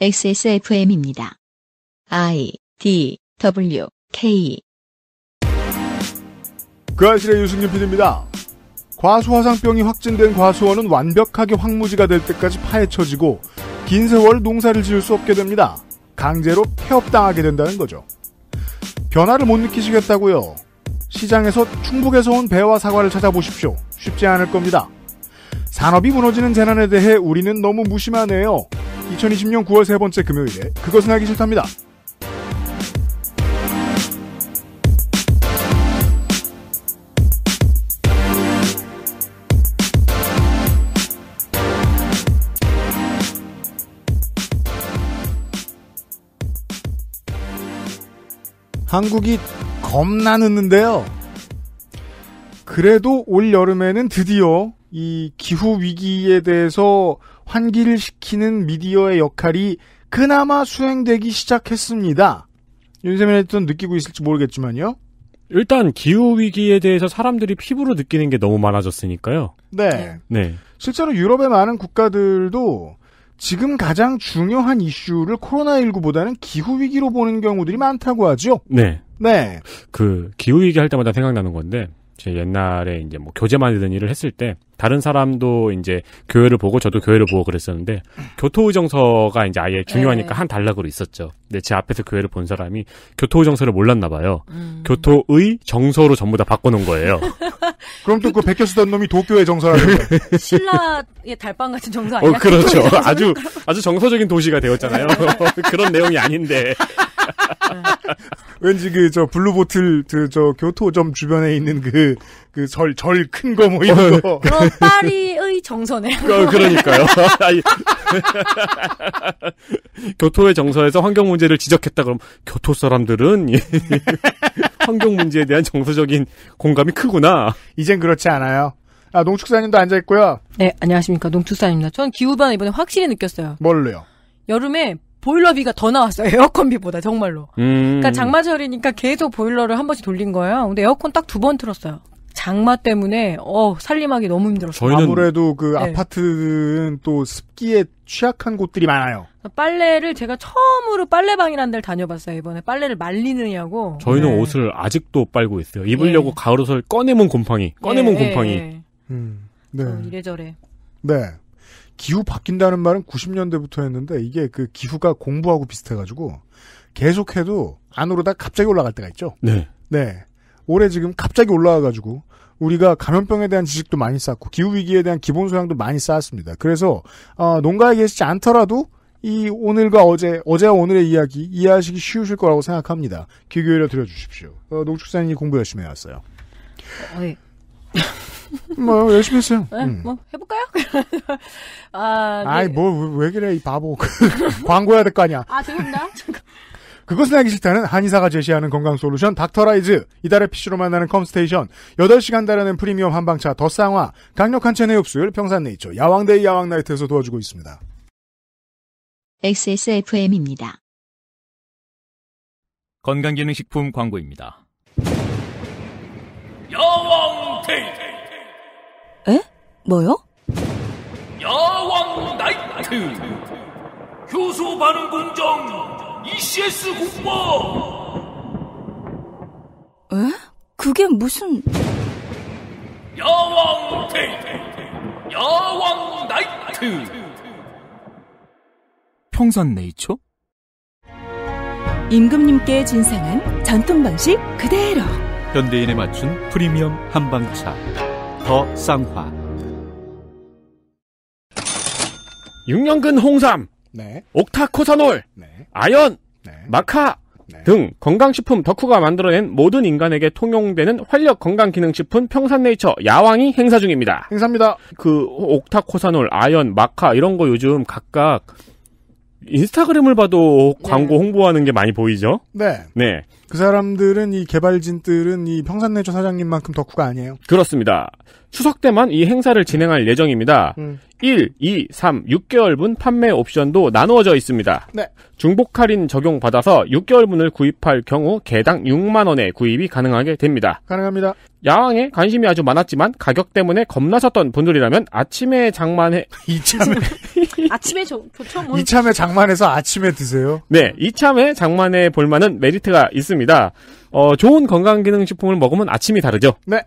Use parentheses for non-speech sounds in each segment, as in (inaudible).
XSFM입니다. I D W K 그아실의 유승균 PD입니다. 과수화상병이 확진된 과수원은 완벽하게 황무지가 될 때까지 파헤쳐지고 긴 세월 농사를 지을 수 없게 됩니다. 강제로 폐업당하게 된다는 거죠. 변화를 못 느끼시겠다고요. 시장에서 충북에서 온 배와 사과를 찾아보십시오. 쉽지 않을 겁니다. 산업이 무너지는 재난에 대해 우리는 너무 무심하네요. 2020년 9월 세 번째 금요일에 그것은 하기 싫답니다. 한국이 겁나 늦는데요. 그래도 올 여름에는 드디어 이 기후 위기에 대해서 환기를 시키는 미디어의 역할이 그나마 수행되기 시작했습니다. 윤세민 에디터 느끼고 있을지 모르겠지만요. 일단 기후 위기에 대해서 사람들이 피부로 느끼는 게 너무 많아졌으니까요. 네. 네. 실제로 유럽의 많은 국가들도 지금 가장 중요한 이슈를 코로나19보다는 기후 위기로 보는 경우들이 많다고 하죠. 네. 네. 그 기후 위기할 때마다 생각나는 건데 옛날에 이제 뭐교제 만드는 일을 했을 때 다른 사람도 이제 교회를 보고 저도 교회를 보고 그랬었는데 교토의정서가 이제 아예 중요하니까 네. 한 단락으로 있었죠. 근데 제 앞에서 교회를 본 사람이 교토의정서를 몰랐나 봐요. 음. 교토의 정서로 전부 다 바꿔놓은 거예요. (laughs) 그럼 또그 베껴 쓰던 놈이 도쿄의 정서라는 거예요. (laughs) 신라의 달빵 같은 정서 아니야? 어, 그렇죠. (laughs) 아주 아주 정서적인 도시가 되었잖아요. 그런 내용이 아닌데 (laughs) 왠지 그 저 블루보틀 그 저 교토점 주변에 있는 그 그 절 절 큰 거 뭐 이런 어, 네. 거. 그런 (laughs) 파리의 정선에 어, 그러니까요. (laughs) 교토의 정서에서 환경 문제를 지적했다 그럼 교토 사람들은 환경 문제에 대한 정서적인 공감이 크구나. 이젠 그렇지 않아요. 아, 농축사님도 앉아 있고요. 네, 안녕하십니까. 농축사입니다. 저는 기후변화 이번에 확실히 느꼈어요. 뭘로요? 여름에 보일러비가 더 나왔어요. (laughs) 에어컨비보다 정말로. 음. 그러니까 장마철이니까 계속 보일러를 한 번씩 돌린 거예요. 근데 에어컨 딱 두 번 틀었어요. 장마 때문에 어 살림하기 너무 힘들었어요. 저희는... 아무래도 그 네. 아파트는 또 습기에 취약한 곳들이 많아요. 빨래를 제가 처음으로 빨래방이라는 데를 다녀봤어요 이번에 빨래를 말리느냐고. 저희는 네. 옷을 아직도 빨고 있어요. 입으려고 네. 예. 가을 옷을 꺼내면 곰팡이, 꺼내면 예, 예, 곰팡이. 음. 네. 어, 이래저래. 네. 기후 바뀐다는 말은 90년대부터 했는데 이게 그 기후가 공부하고 비슷해가지고 계속해도 안 오르다 갑자기 올라갈 때가 있죠. 네. 네. 올해 지금 갑자기 올라와가지고 우리가 감염병에 대한 지식도 많이 쌓고 기후 위기에 대한 기본 소양도 많이 쌓았습니다. 그래서 어, 농가에 계시지 않더라도 이 오늘과 어제 어제와 오늘의 이야기 이해하시기 쉬우실 거라고 생각합니다. 귀기회를들려주십시오 어, 농축산인이 공부 열심히 해왔어요. 어, 네. 뭐 열심히 했어요. 네, 음. 뭐 해볼까요? (laughs) 아, 네. 아이 뭐왜 그래 이 바보 (laughs) 광고해야 될 거 아니야. 아 죄송합니다. 그것은 알기 싫다는 한의사가 제시하는 건강 솔루션 닥터라이즈 이달의 PC로 만나는 컴스테이션 8시간 달하는 프리미엄 한방차 더쌍화 강력한 체내 흡수율 평산네이처 야왕데이 야왕나이트에서 도와주고 있습니다. XSFM입니다. 건강기능식품 광고입니다. 뭐요? 야왕 나이트 효소 반응 공정 ECS 공모 에? 그게 무슨 야왕 데이트 야왕 나이트 평산 네이처 임금님께 진상한 전통 방식 그대로 현대인에 맞춘 프리미엄 한방차 더 쌍화 육년근 홍삼, 네. 옥타코사놀, 네. 아연, 네. 마카 네. 등 건강식품 덕후가 만들어낸 모든 인간에게 통용되는 활력 건강기능식품 평산네이처 야왕이 행사 중입니다. 행사입니다. 그 옥타코사놀, 아연, 마카 이런 거 요즘 각각 인스타그램을 봐도 네. 광고 홍보하는 게 많이 보이죠? 네. 네. 그 사람들은 이 개발진들은 이 평산네이처 사장님만큼 덕후가 아니에요. 그렇습니다. 추석 때만 이 행사를 진행할 예정입니다. 음. 1, 2, 3, 6개월분 판매 옵션도 나누어져 있습니다. 네. 중복 할인 적용 받아서 6개월분을 구입할 경우 개당 6만 원에 구입이 가능하게 됩니다. 가능합니다. 야왕에 관심이 아주 많았지만 가격 때문에 겁나셨던 분들이라면 아침에 장만해 (laughs) 이참에 (laughs) 아침에 저보 뭐. 이참에 장만해서 아침에 드세요. 네, 이참에 장만해 볼 만한 메리트가 있습니다. 어, 좋은 건강기능식품을 먹으면 아침이 다르죠. 네.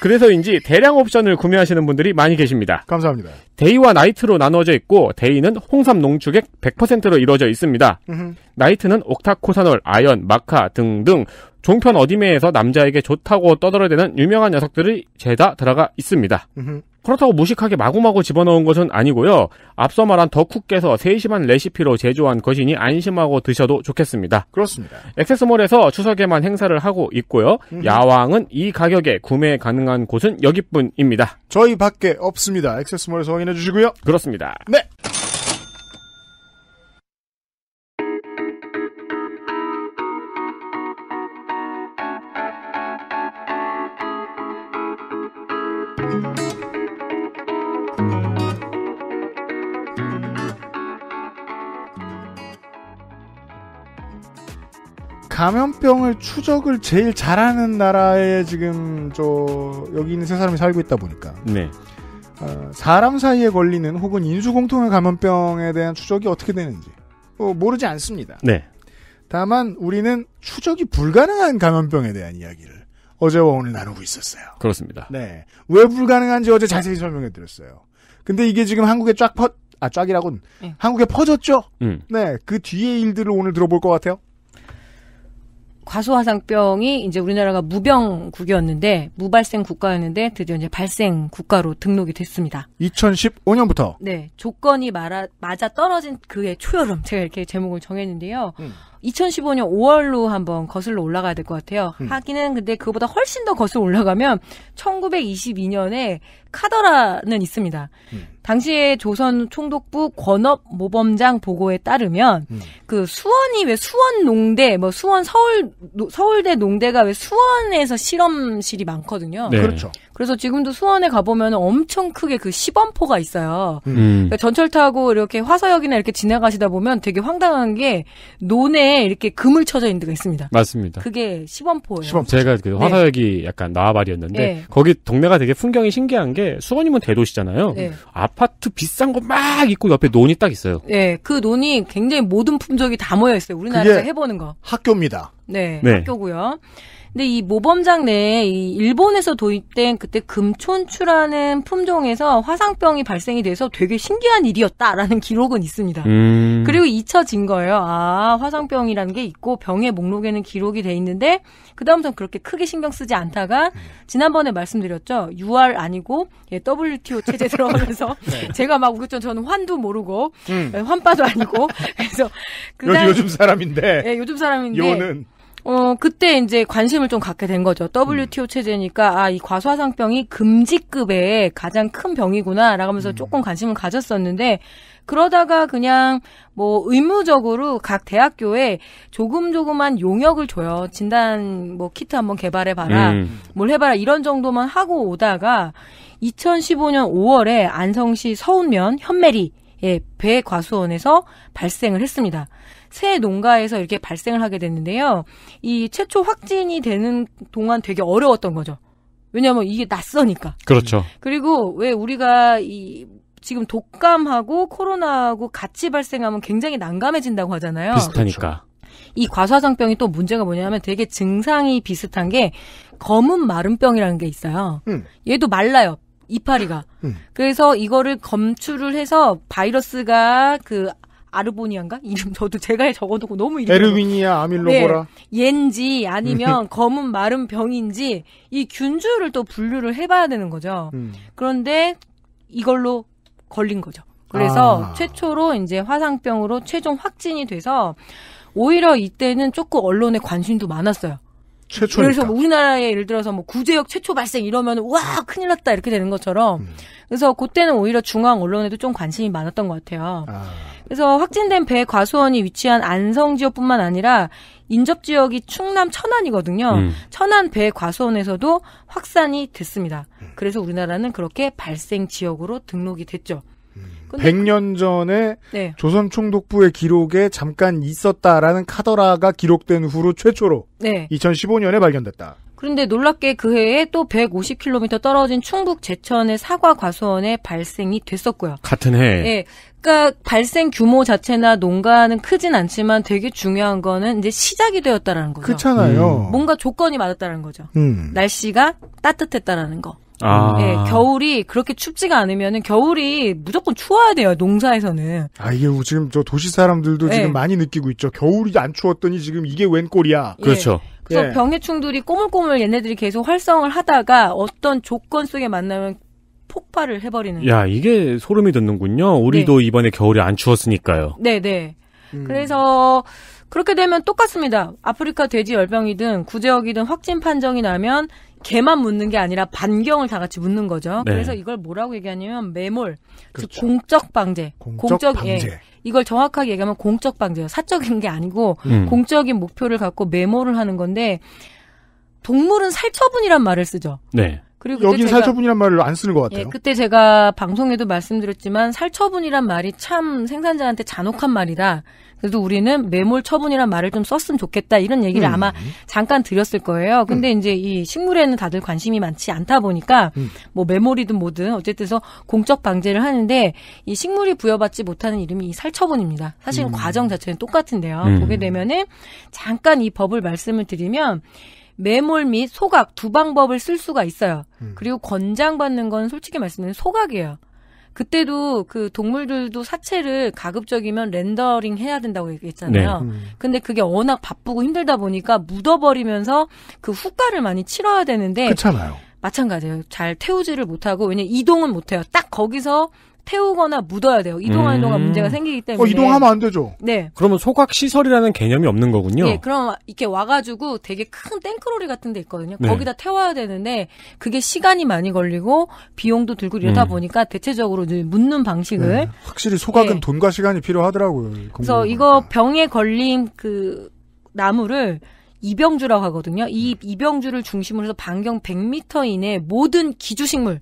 그래서인지 대량 옵션을 구매하시는 분들이 많이 계십니다. 감사합니다. 데이와 나이트로 나누어져 있고 데이는 홍삼 농축액 100%로 이루어져 있습니다. 으흠. 나이트는 옥타코사놀, 아연, 마카 등등 종편 어디매에서 남자에게 좋다고 떠들어대는 유명한 녀석들이 죄다 들어가 있습니다. 으흠. 그렇다고 무식하게 마구마구 집어넣은 것은 아니고요. 앞서 말한 덕후께서 세심한 레시피로 제조한 것이니 안심하고 드셔도 좋겠습니다. 그렇습니다. 액세스몰에서 추석에만 행사를 하고 있고요. 음흠. 야왕은 이 가격에 구매 가능한 곳은 여기뿐입니다. 저희 밖에 없습니다. 액세스몰에서 확인해 주시고요. 그렇습니다. 네. 감염병을 추적을 제일 잘하는 나라에 지금 저 여기 있는 세 사람이 살고 있다 보니까 네. 어, 사람 사이에 걸리는 혹은 인수공통의 감염병에 대한 추적이 어떻게 되는지 어, 모르지 않습니다. 네. 다만 우리는 추적이 불가능한 감염병에 대한 이야기를 어제와 오늘 나누고 있었어요. 그렇습니다. 네. 왜 불가능한지 어제 자세히 설명해 드렸어요. 근데 이게 지금 한국에 쫙 퍼, 아, 쫙이라곤 응. 네. 한국에 퍼졌죠? 응. 음. 네. 그 뒤에 일들을 오늘 들어볼 것 같아요. 과소화상병이 이제 우리나라가 무병국이었는데 무발생 국가였는데 드디어 이제 발생 국가로 등록이 됐습니다. 2015년부터. 네, 조건이 말아, 맞아 떨어진 그의 초여름 제가 이렇게 제목을 정했는데요. 음. 2015년 5월로 한번 거슬러 올라가야 될 것 같아요. 음. 하기는 근데 그보다 훨씬 더 거슬러 올라가면 1922년에 카더라는 있습니다. 음. 당시에 조선 총독부 권업 모범장 보고에 따르면 음. 그 수원이 왜 수원 농대 뭐 수원 서울 서울대 농대가 왜 수원에서 실험실이 많거든요. 네. 그렇죠. 그래서 지금도 수원에 가보면 엄청 크게 그 시범포가 있어요. 음. 그러니까 전철 타고 이렇게 화서역이나 이렇게 지나가시다 보면 되게 황당한 게 논에 이렇게 금을 쳐져 있는 데가 있습니다. 맞습니다. 그게 시범포예요. 시범포. 제가 그 네. 화서역이 네. 약간 나와발이었는데 네. 거기 동네가 되게 풍경이 신기한 게 수원이면 대도시잖아요. 네. 아파트 비싼 거 막 있고 옆에 논이 딱 있어요. 네, 그 논이 굉장히 모든 품종이 다 모여 있어요. 우리나라에서 해보는 거. 학교입니다. 네, 네. 학교고요. 근데 이 모범장 내에 이 일본에서 도입된 그때 금촌추라는 품종에서 화상병이 발생이 돼서 되게 신기한 일이었다라는 (laughs) 기록은 있습니다. 음. 그리고 잊혀진 거예요. 아, 화상병이라는 게 있고 병의 목록에는 기록이 돼 있는데 그다음부터는 그렇게 크게 신경 쓰지 않다가 지난번에 말씀드렸죠. UR 아니고 예, WTO 체제 들어가면서 (laughs) 네. 제가 막 우겼죠. 저는 환도 모르고 음. 예, 환빠도 아니고 (laughs) 그래서 그날, 요즘 사람인데 예, 요즘 사람인데 요는 어, 그때 이제 관심을 좀 갖게 된 거죠. WTO 체제니까, 아, 이과수화상병이 금지급의 가장 큰 병이구나, 라고 하면서 음. 조금 관심을 가졌었는데, 그러다가 그냥 뭐 의무적으로 각 대학교에 조금 조금만 용역을 줘요. 진단 뭐 키트 한번 개발해 봐라. 음. 뭘 해봐라. 이런 정도만 하고 오다가 2015년 5월에 안성시 서운면 현매리 예, 배 과수원에서 발생을 했습니다. 새 농가에서 이렇게 발생을 하게 됐는데요. 이 최초 확진이 되는 동안 되게 어려웠던 거죠. 왜냐하면 이게 낯서니까. 그렇죠. 음. 그리고 왜 우리가 이 지금 독감하고 코로나하고 같이 발생하면 굉장히 난감해진다고 하잖아요. 비슷하니까. 그렇죠. 이 과사장병이 또 문제가 뭐냐면 되게 증상이 비슷한 게 검은 마름병이라는 게 있어요. 음. 얘도 말라요. 이파리가. 음. 그래서 이거를 검출을 해서 바이러스가 그 아르보니안가 이름 저도 제가 적어놓고 너무 이름 에르위니아 아밀로보라 네, 옌지 아니면 음. 검은 마른 병인지 이 균주를 또 분류를 해봐야 되는 거죠. 음. 그런데 이걸로 걸린 거죠. 그래서 아. 최초로 이제 화상병으로 최종 확진이 돼서 오히려 이때는 조금 언론에 관심도 많았어요. 최초 그래서 뭐 우리나라에 예를 들어서 뭐 구제역 최초 발생 이러면 와 큰일 났다 이렇게 되는 것처럼 음. 그래서 그때는 오히려 중앙 언론에도 좀 관심이 많았던 것 같아요. 아. 그래서 확진된 배 과수원이 위치한 안성 지역뿐만 아니라 인접 지역이 충남 천안이거든요. 음. 천안 배 과수원에서도 확산이 됐습니다. 음. 그래서 우리나라는 그렇게 발생 지역으로 등록이 됐죠. 100년 그 전에 네. 조선 총독부의 기록에 잠깐 있었다라는 카더라가 기록된 후로 최초로 네. 2015년에 발견됐다. 그런데 놀랍게 그 해에 또 150km 떨어진 충북 제천의 사과 과수원에 발생이 됐었고요. 같은 해. 예. 그러니까 발생 규모 자체나 농가는 크진 않지만 되게 중요한 거는 이제 시작이 되었다라는 거죠. 그렇잖아요. 음. 뭔가 조건이 맞았다는 거죠. 음. 날씨가 따뜻했다라는 거. 아. 예, 겨울이 그렇게 춥지가 않으면은 겨울이 무조건 추워야 돼요. 농사에서는. 아 이게 지금 저 도시 사람들도 예. 지금 많이 느끼고 있죠. 겨울이 안 추웠더니 지금 이게 웬 꼴이야. 예. 그렇죠. 그래서 예. 병해충들이 꼬물꼬물 얘네들이 계속 활성을 하다가 어떤 조건 속에 만나면 폭발을 해버리는. 야 이게 소름이 돋는군요. 우리도 네. 이번에 겨울이 안 추웠으니까요. 네네. 네. 음. 그래서 그렇게 되면 똑같습니다. 아프리카 돼지 열병이든 구제역이든 확진 판정이 나면 개만 묻는 게 아니라 반경을 다 같이 묻는 거죠. 네. 그래서 이걸 뭐라고 얘기하냐면 매몰, 그렇죠. 즉 공적 방제, 공적, 공적 예. 방제. 예, 이걸 정확하게 얘기하면 공적 방제요. 사적인 게 아니고 음. 공적인 목표를 갖고 매몰을 하는 건데 동물은 살처분이란 말을 쓰죠. 네. 그리고 여긴 제가, 살처분이란 말을 안 쓰는 것 예, 같아요. 예, 그때 제가 방송에도 말씀드렸지만 살처분이란 말이 참 생산자한테 잔혹한 말이다. 그래도 우리는 매몰 처분이란 말을 좀 썼으면 좋겠다 이런 얘기를 음. 아마 잠깐 드렸을 거예요. 근데 음. 이제 이 식물에는 다들 관심이 많지 않다 보니까 음. 뭐 매몰이든 뭐든 어쨌든서 공적 방제를 하는데 이 식물이 부여받지 못하는 이름이 이 살처분입니다. 사실 음. 과정 자체는 똑같은데요. 음. 보게 되면은 잠깐 이 법을 말씀을 드리면 매몰 및 소각 두 방법을 쓸 수가 있어요. 음. 그리고 권장받는 건 솔직히 말씀드리면 소각이에요. 그때도 그 동물들도 사체를 가급적이면 렌더링 해야 된다고 얘기했잖아요. 네. 음. 근데 그게 워낙 바쁘고 힘들다 보니까 묻어버리면서 그후과를 많이 치러야 되는데 그렇잖아요. 마찬가지예요. 잘 태우지를 못하고 왜냐 이동은 못해요. 딱 거기서 태우거나 묻어야 돼요. 이동하는 음. 동안 문제가 생기기 어, 때문에. 어, 이동하면 안 되죠. 네. 그러면 소각 시설이라는 개념이 없는 거군요. 네, 그럼 이렇게 와가지고 되게 큰 탱크로리 같은 데 있거든요. 네. 거기다 태워야 되는데 그게 시간이 많이 걸리고 비용도 들고 이러다 음. 보니까 대체적으로 묻는 방식을 네. 확실히 소각은 네. 예. 돈과 시간이 필요하더라고요. 그래서 이거 병에 걸린 그 나무를 이병주라고 하거든요. 이 이병주를 중심으로 해서 반경 100m 이내 모든 기주식물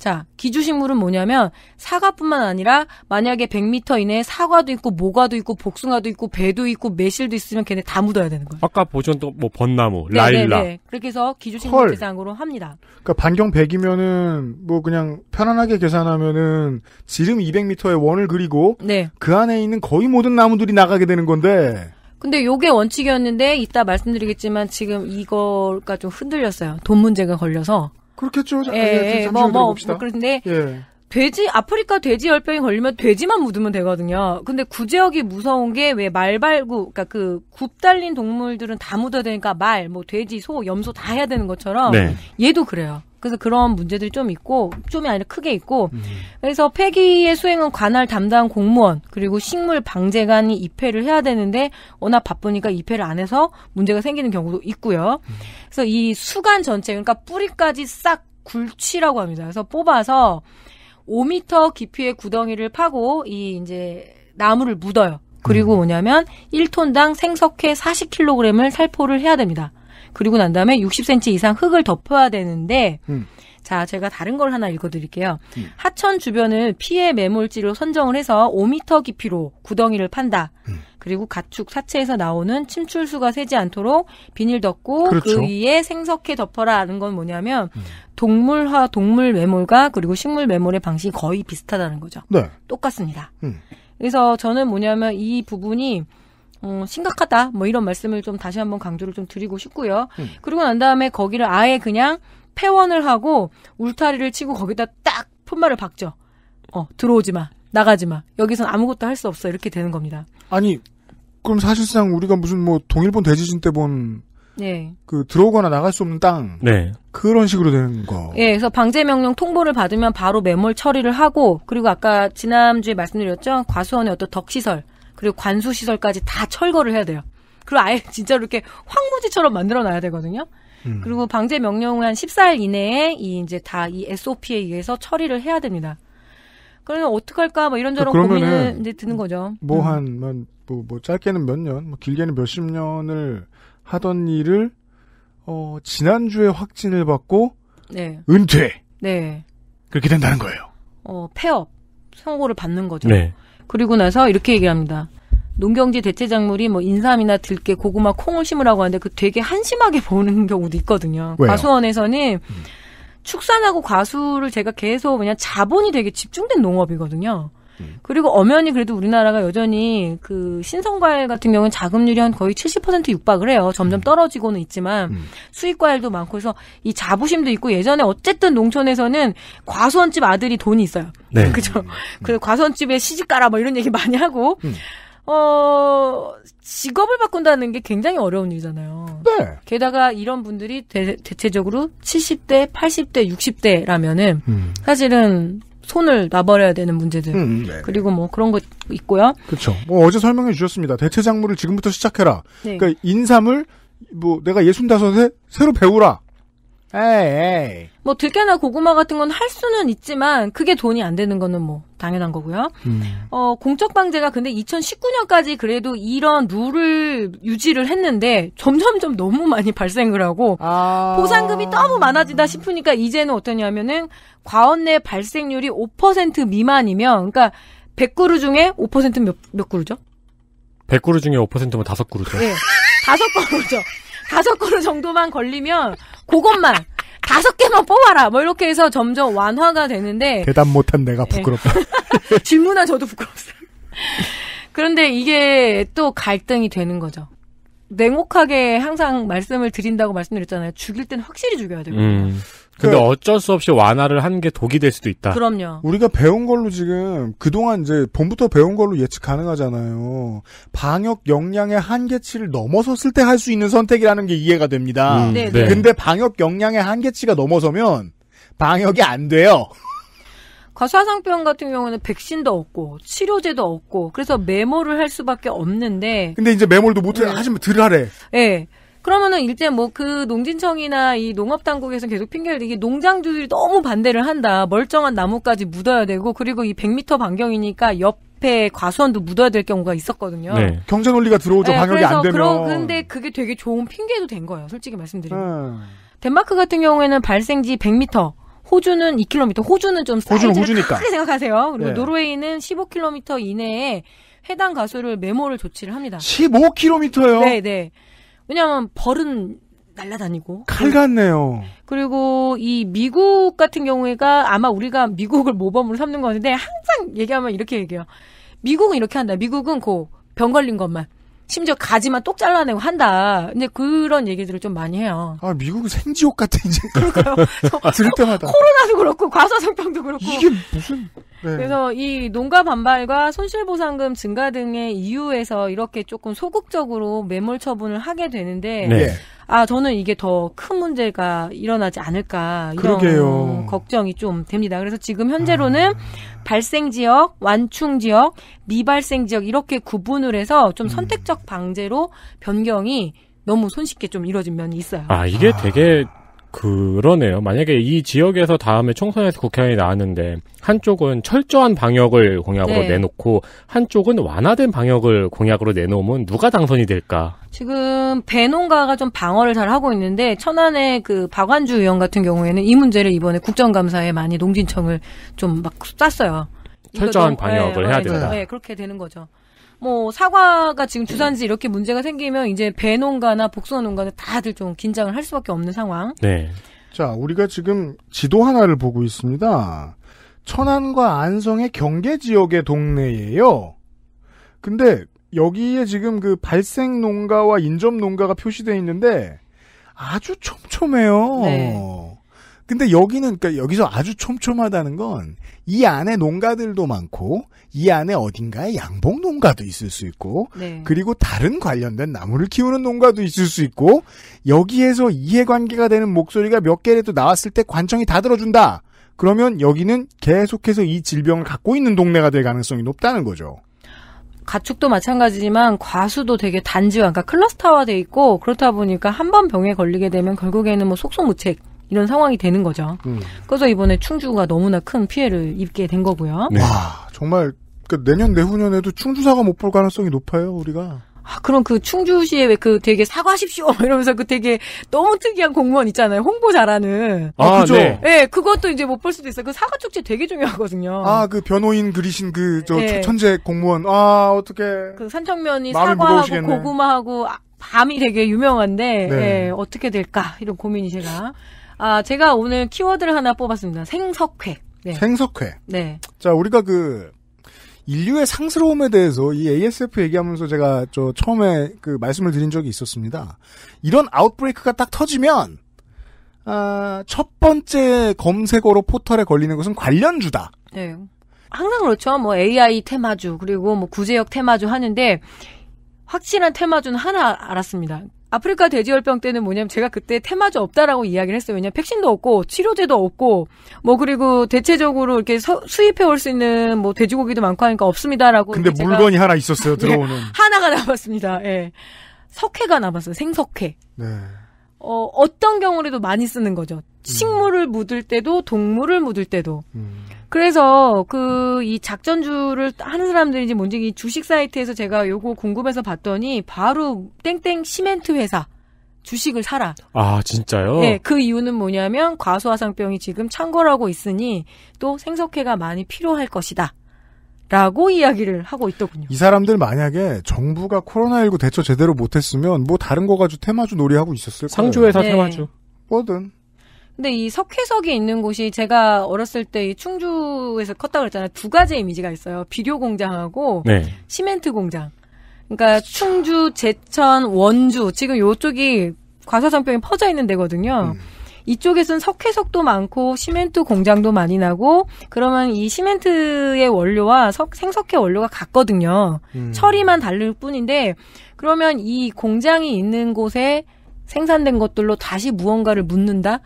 자, 기주식물은 뭐냐면 사과뿐만 아니라 만약에 100m 이내에 사과도 있고 모과도 있고 복숭아도 있고 배도 있고 매실도 있으면 걔네 다 묻어야 되는 거예요. 아까 보셨 또뭐 벚나무, 네, 라일락. 네, 네. 그렇게 해서 기주식물 대상으로 합니다. 그러니까 반경 100이면은 뭐 그냥 편안하게 계산하면은 지름 200m의 원을 그리고 네. 그 안에 있는 거의 모든 나무들이 나가게 되는 건데 근데 요게 원칙이었는데 이따 말씀드리겠지만 지금 이거가 좀 흔들렸어요. 돈 문제가 걸려서 그렇겠죠. 자, 예, 예, 예 뭐, 뭐, 봅시뭐 그런데 예. 돼지 아프리카 돼지 열병이 걸리면 돼지만 묻으면 되거든요. 근데 구제역이 무서운 게 왜 말발구 그러니까 그굽 달린 동물들은 다 묻어야 되니까 말, 뭐 돼지, 소, 염소 다 해야 되는 것처럼 네. 얘도 그래요. 그래서 그런 문제들이 좀 있고 좀이 아니라 크게 있고 음. 그래서 폐기의 수행은 관할 담당 공무원 그리고 식물 방제관이 입회를 해야 되는데 워낙 바쁘니까 입회를 안 해서 문제가 생기는 경우도 있고요. 음. 그래서 이 수간 전체 그러니까 뿌리까지 싹 굴치라고 합니다. 그래서 뽑아서 5미터 깊이의 구덩이를 파고 이 이제 나무를 묻어요. 그리고 음. 뭐냐면 1톤당 생석회 40kg을 살포를 해야 됩니다. 그리고 난 다음에 60cm 이상 흙을 덮어야 되는데 음. 자, 제가 다른 걸 하나 읽어드릴게요. 음. 하천 주변을 피해 매몰지로 선정을 해서 5m 깊이로 구덩이를 판다. 음. 그리고 가축 사체에서 나오는 침출수가 새지 않도록 비닐 덮고 그렇죠. 그 위에 생석해 덮어라는 하건 뭐냐면 음. 동물화 동물 매몰과 그리고 식물 매몰의 방식이 거의 비슷하다는 거죠. 네. 똑같습니다. 음. 그래서 저는 뭐냐면 이 부분이 어, 심각하다 뭐 이런 말씀을 좀 다시 한번 강조를 좀 드리고 싶고요. 음. 그리고 난 다음에 거기를 아예 그냥 폐원을 하고 울타리를 치고 거기다 딱 푯말을 박죠. 어 들어오지 마 나가지 마 여기선 아무것도 할 수 없어 이렇게 되는 겁니다. 아니 그럼 사실상 우리가 무슨 뭐 동일본 대지진 때본 네. 예. 그 들어오거나 나갈 수 없는 땅. 네. 그런 식으로 되는 거. 예, 그래서 방제 명령 통보를 받으면 바로 매몰 처리를 하고 그리고 아까 지난주에 말씀드렸죠. 과수원의 어떤 덕 시설 그리고 관수 시설까지 다 철거를 해야 돼요. 그리고 아예 (laughs) 진짜로 이렇게 황무지처럼 만들어 놔야 되거든요. 음. 그리고 방제 명령을 한 14일 이내에 이 이제 다 이 SOP에 의해서 처리를 해야 됩니다. 그러면 어떡할까 뭐 이런저런 고민을 이제 드는 거죠. 뭐 한뭐 음. 뭐, 뭐, 뭐 짧게는 몇 년, 뭐 길게는 몇십 년을 하던 일을 어 지난주에 확진을 받고 네. 은퇴. 네. 그렇게 된다는 거예요. 어, 폐업 선고를 받는 거죠. 네. 그리고 나서 이렇게 얘기합니다. 농경지 대체 작물이 뭐 인삼이나 들깨, 고구마, 콩을 심으라고 하는데 그 되게 한심하게 (laughs) 보는 경우도 있거든요. 왜요? 과수원에서는 음. 축산하고 과수를 제가 계속 그냥 자본이 되게 집중된 농업이거든요. 음. 그리고 엄연히 그래도 우리나라가 여전히 그 신성과일 같은 경우는 자금률이 한 거의 70% 육박을 해요. 점점 음. 떨어지고는 있지만 음. 수익과일도 많고 해서 이 자부심도 있고 예전에 어쨌든 농촌에서는 과수원집 아들이 돈이 있어요. 네. (laughs) 그죠? 그래서 과수원집에 시집 가라 뭐 이런 얘기 많이 하고 음. 어, 직업을 바꾼다는 게 굉장히 어려운 일이잖아요. 네. 게다가 이런 분들이 대, 체적으로 70대, 80대, 60대라면은 음. 사실은 손을 놔버려야 되는 문제들. 음, 음 네, 네. 그리고 뭐 그런 거 있고요. 그렇죠. 뭐 어제 설명해 주셨습니다. 대체 작물을 지금부터 시작해라. 네. 그러니까 인삼을 뭐 내가 예순다섯에 새로 배우라. 에이, 에이. 뭐 들깨나 고구마 같은 건 할 수는 있지만 그게 돈이 안 되는 거는 뭐 당연한 거고요. 음. 어, 공적 방제가 근데 2019년까지 그래도 이런 룰을 유지를 했는데 점점점 너무 많이 발생을 하고 아... 보상금이 너무 많아지다 싶으니까 이제는 어떠냐면은 과언 내 발생률이 5% 미만이면 그러니까 100그루 중에 5%몇 몇 그루죠? 100그루 중에 5%면 다섯 그루죠. 네. 예. 다섯 그루죠. 다섯 그루 정도만 걸리면 그것만 다섯 개만 뽑아라. 뭐 이렇게 해서 점점 완화가 되는데 대답 못한 내가 네. 부끄럽다. (laughs) 질문한 저도 부끄럽습니다 그런데 이게 또 갈등이 되는 거죠. 냉혹하게 항상 말씀을 드린다고 말씀드렸잖아요. 죽일 땐 확실히 죽여야 되거든요. 음. 근데 그, 어쩔 수 없이 완화를 한 게 독이 될 수도 있다. 그럼요. 우리가 배운 걸로 지금 그동안 이제 봄부터 배운 걸로 예측 가능하잖아요. 방역 역량의 한계치를 넘어섰을 때 할 수 있는 선택이라는 게 이해가 됩니다. 음, 네, 네. 근데 방역 역량의 한계치가 넘어서면 방역이 안 돼요. 과사상병 같은 경우는 백신도 없고 치료제도 없고 그래서 메모를 할 수밖에 없는데 근데 이제 메모도 못 네. 하지면 들으래. 예. 네. 그러면은 일단뭐그 농진청이나 이 농업 당국에서 계속 핑계를 대기 농장주들이 너무 반대를 한다. 멀쩡한 나무까지 묻어야 되고 그리고 이 100m 반경이니까 옆에 과수원도 묻어야 될 경우가 있었거든요. 네. 경제 논리가 들어오죠. 네, 방역이 안 되면. 그런데 그게 되게 좋은 핑계도 된 거예요. 솔직히 말씀드리면. 네. 덴마크 같은 경우에는 발생지 100m, 호주는 2km, 호주는 좀 호주는 호주니까. 크게 생각하세요. 그리고 네. 노르웨이는 15km 이내에 해당 가수를 메모를 조치를 합니다. 15km요? 네, 네. 왜냐하면 벌은 날라다니고 칼 같네요. 그리고 이 미국 같은 경우에가 아마 우리가 미국을 모범으로 삼는 건데 항상 얘기하면 이렇게 얘기해요. 미국은 이렇게 한다. 미국은 그 병 걸린 것만 심지어 가지만 똑 잘라내고 한다. 근데 그런 얘기들을 좀 많이 해요. 아, 미국은 생지옥 같아, 이제. 그러까요 (laughs) 들을 때마다. 코로나도 그렇고, 과소성병도 그렇고. 이게 무슨. 네. 그래서 이 농가 반발과 손실보상금 증가 등의 이유에서 이렇게 조금 소극적으로 매몰 처분을 하게 되는데 네. 아 저는 이게 더 큰 문제가 일어나지 않을까 이런 그러게요. 걱정이 좀 됩니다. 그래서 지금 현재로는 아... 발생 지역, 완충 지역, 미발생 지역 이렇게 구분을 해서 좀 음. 선택적 방제로 변경이 너무 손쉽게 좀 이뤄진 면이 있어요. 아 이게 아... 되게 그러네요. 만약에 이 지역에서 다음에 총선에서 국회의원이 나왔는데 한쪽은 철저한 방역을 공약으로 네. 내놓고 한쪽은 완화된 방역을 공약으로 내놓으면 누가 당선이 될까? 지금 배농가가 좀 방어를 잘 하고 있는데 천안의 그 박완주 의원 같은 경우에는 이 문제를 이번에 국정감사에 많이 농진청을 좀막 쐈어요. 철저한 방역을 네, 해야 된다. 네, 그렇게 되는 거죠. 뭐 사과가 지금 주산지 이렇게 문제가 생기면 이제 배 농가나 복숭아 농가는 다들 좀 긴장을 할 수밖에 없는 상황. 네. 자, 우리가 지금 지도 하나를 보고 있습니다. 천안과 안성의 경계 지역의 동네예요. 근데 여기에 지금 그 발생 농가와 인접 농가가 표시돼 있는데 아주 촘촘해요. 네. 근데 여기는 그러니까 여기서 아주 촘촘하다는 건 이 안에 농가들도 많고 이 안에 어딘가에 양봉 농가도 있을 수 있고 네. 그리고 다른 관련된 나무를 키우는 농가도 있을 수 있고 여기에서 이해관계가 되는 목소리가 몇 개라도 나왔을 때 관청이 다 들어준다. 그러면 여기는 계속해서 이 질병을 갖고 있는 동네가 될 가능성이 높다는 거죠. 가축도 마찬가지지만 과수도 되게 단지화, 그러니까 클러스터화돼 있고 그렇다 보니까 한 번 병에 걸리게 되면 결국에는 뭐 속속무책 이런 상황이 되는 거죠. 음. 그래서 이번에 충주가 너무나 큰 피해를 입게 된 거고요. 네. 와 정말 그러니까 내년 내후년에도 충주사가 못 볼 가능성이 높아요 우리가. 아, 그럼 그 충주시에 왜 그 되게 사과하십시오 이러면서 그 되게 너무 특이한 공무원 있잖아요. 홍보 잘하는. 아, 아 그죠? 네. 네. 그것도 이제 못 볼 수도 있어요. 그 사과 축제 되게 중요하거든요. 아, 그 변호인 그리신 그저 네. 천재 공무원. 아, 어떻게. 그 산청면이 사과하고 고구마하고 아, 밤이 되게 유명한데 네. 네, 어떻게 될까 이런 고민이 제가 아, 제가 오늘 키워드를 하나 뽑았습니다. 생석회. 네. 생석회. 네. 자, 우리가 그 인류의 상스러움에 대해서 이 ASF 얘기하면서 제가 저 처음에 그 말씀을 드린 적이 있었습니다. 이런 아웃브레이크가 딱 터지면 아, 첫 번째 검색어로 포털에 걸리는 것은 관련주다. 네. 항상 그렇죠. 뭐 AI 테마주 그리고 뭐 구제역 테마주 하는데 확실한 테마주는 하나 알았습니다. 아프리카 돼지열병 때는 뭐냐면 제가 그때 테마주 없다라고 이야기를 했어요. 왜냐면 백신도 없고 치료제도 없고 뭐 그리고 대체적으로 이렇게 수입해올 수 있는 뭐 돼지고기도 많고 하니까 없습니다라고. 근데 물건이 하나 있었어요 네, 들어오는. 네, (laughs) 하나가 남았습니다. 예. 석회가 남았어요. 생석회. 네. 어, 어떤 경우에도 많이 쓰는 거죠. 음. 식물을 묻을 때도 동물을 묻을 때도. 음. 그래서 그 이 작전주를 하는 사람들인지 뭔지 이 주식 사이트에서 제가 요거 궁금해서 봤더니 바로 땡땡 시멘트 회사 주식을 사라. 아, 진짜요? 네, 그 이유는 뭐냐면 과수화상병이 지금 창궐하고 있으니 또 생석회가 많이 필요할 것이다. 라고 이야기를 하고 있더군요. 이 사람들 만약에 정부가 코로나19 대처 제대로 못했으면 뭐 다른 거 가지고 테마주 놀이하고 있었을 거예요. 상주회사 네. 테마주. 뭐든. 근데 이 석회석이 있는 곳이 제가 어렸을 때이 충주에서 컸다 그랬잖아요. 두가지 이미지가 있어요. 비료 공장하고 네. 시멘트 공장. 그러니까 충주, 제천, 원주 지금 요쪽이 과소장병이 퍼져 있는 데거든요. 음. 이쪽에선 석회석도 많고 시멘트 공장도 많이 나고 그러면 이 시멘트의 원료와 석, 생석회 원료가 같거든요. 음. 처리만 다를 뿐인데 그러면 이 공장이 있는 곳에 생산된 것들로 다시 무언가를 묻는다?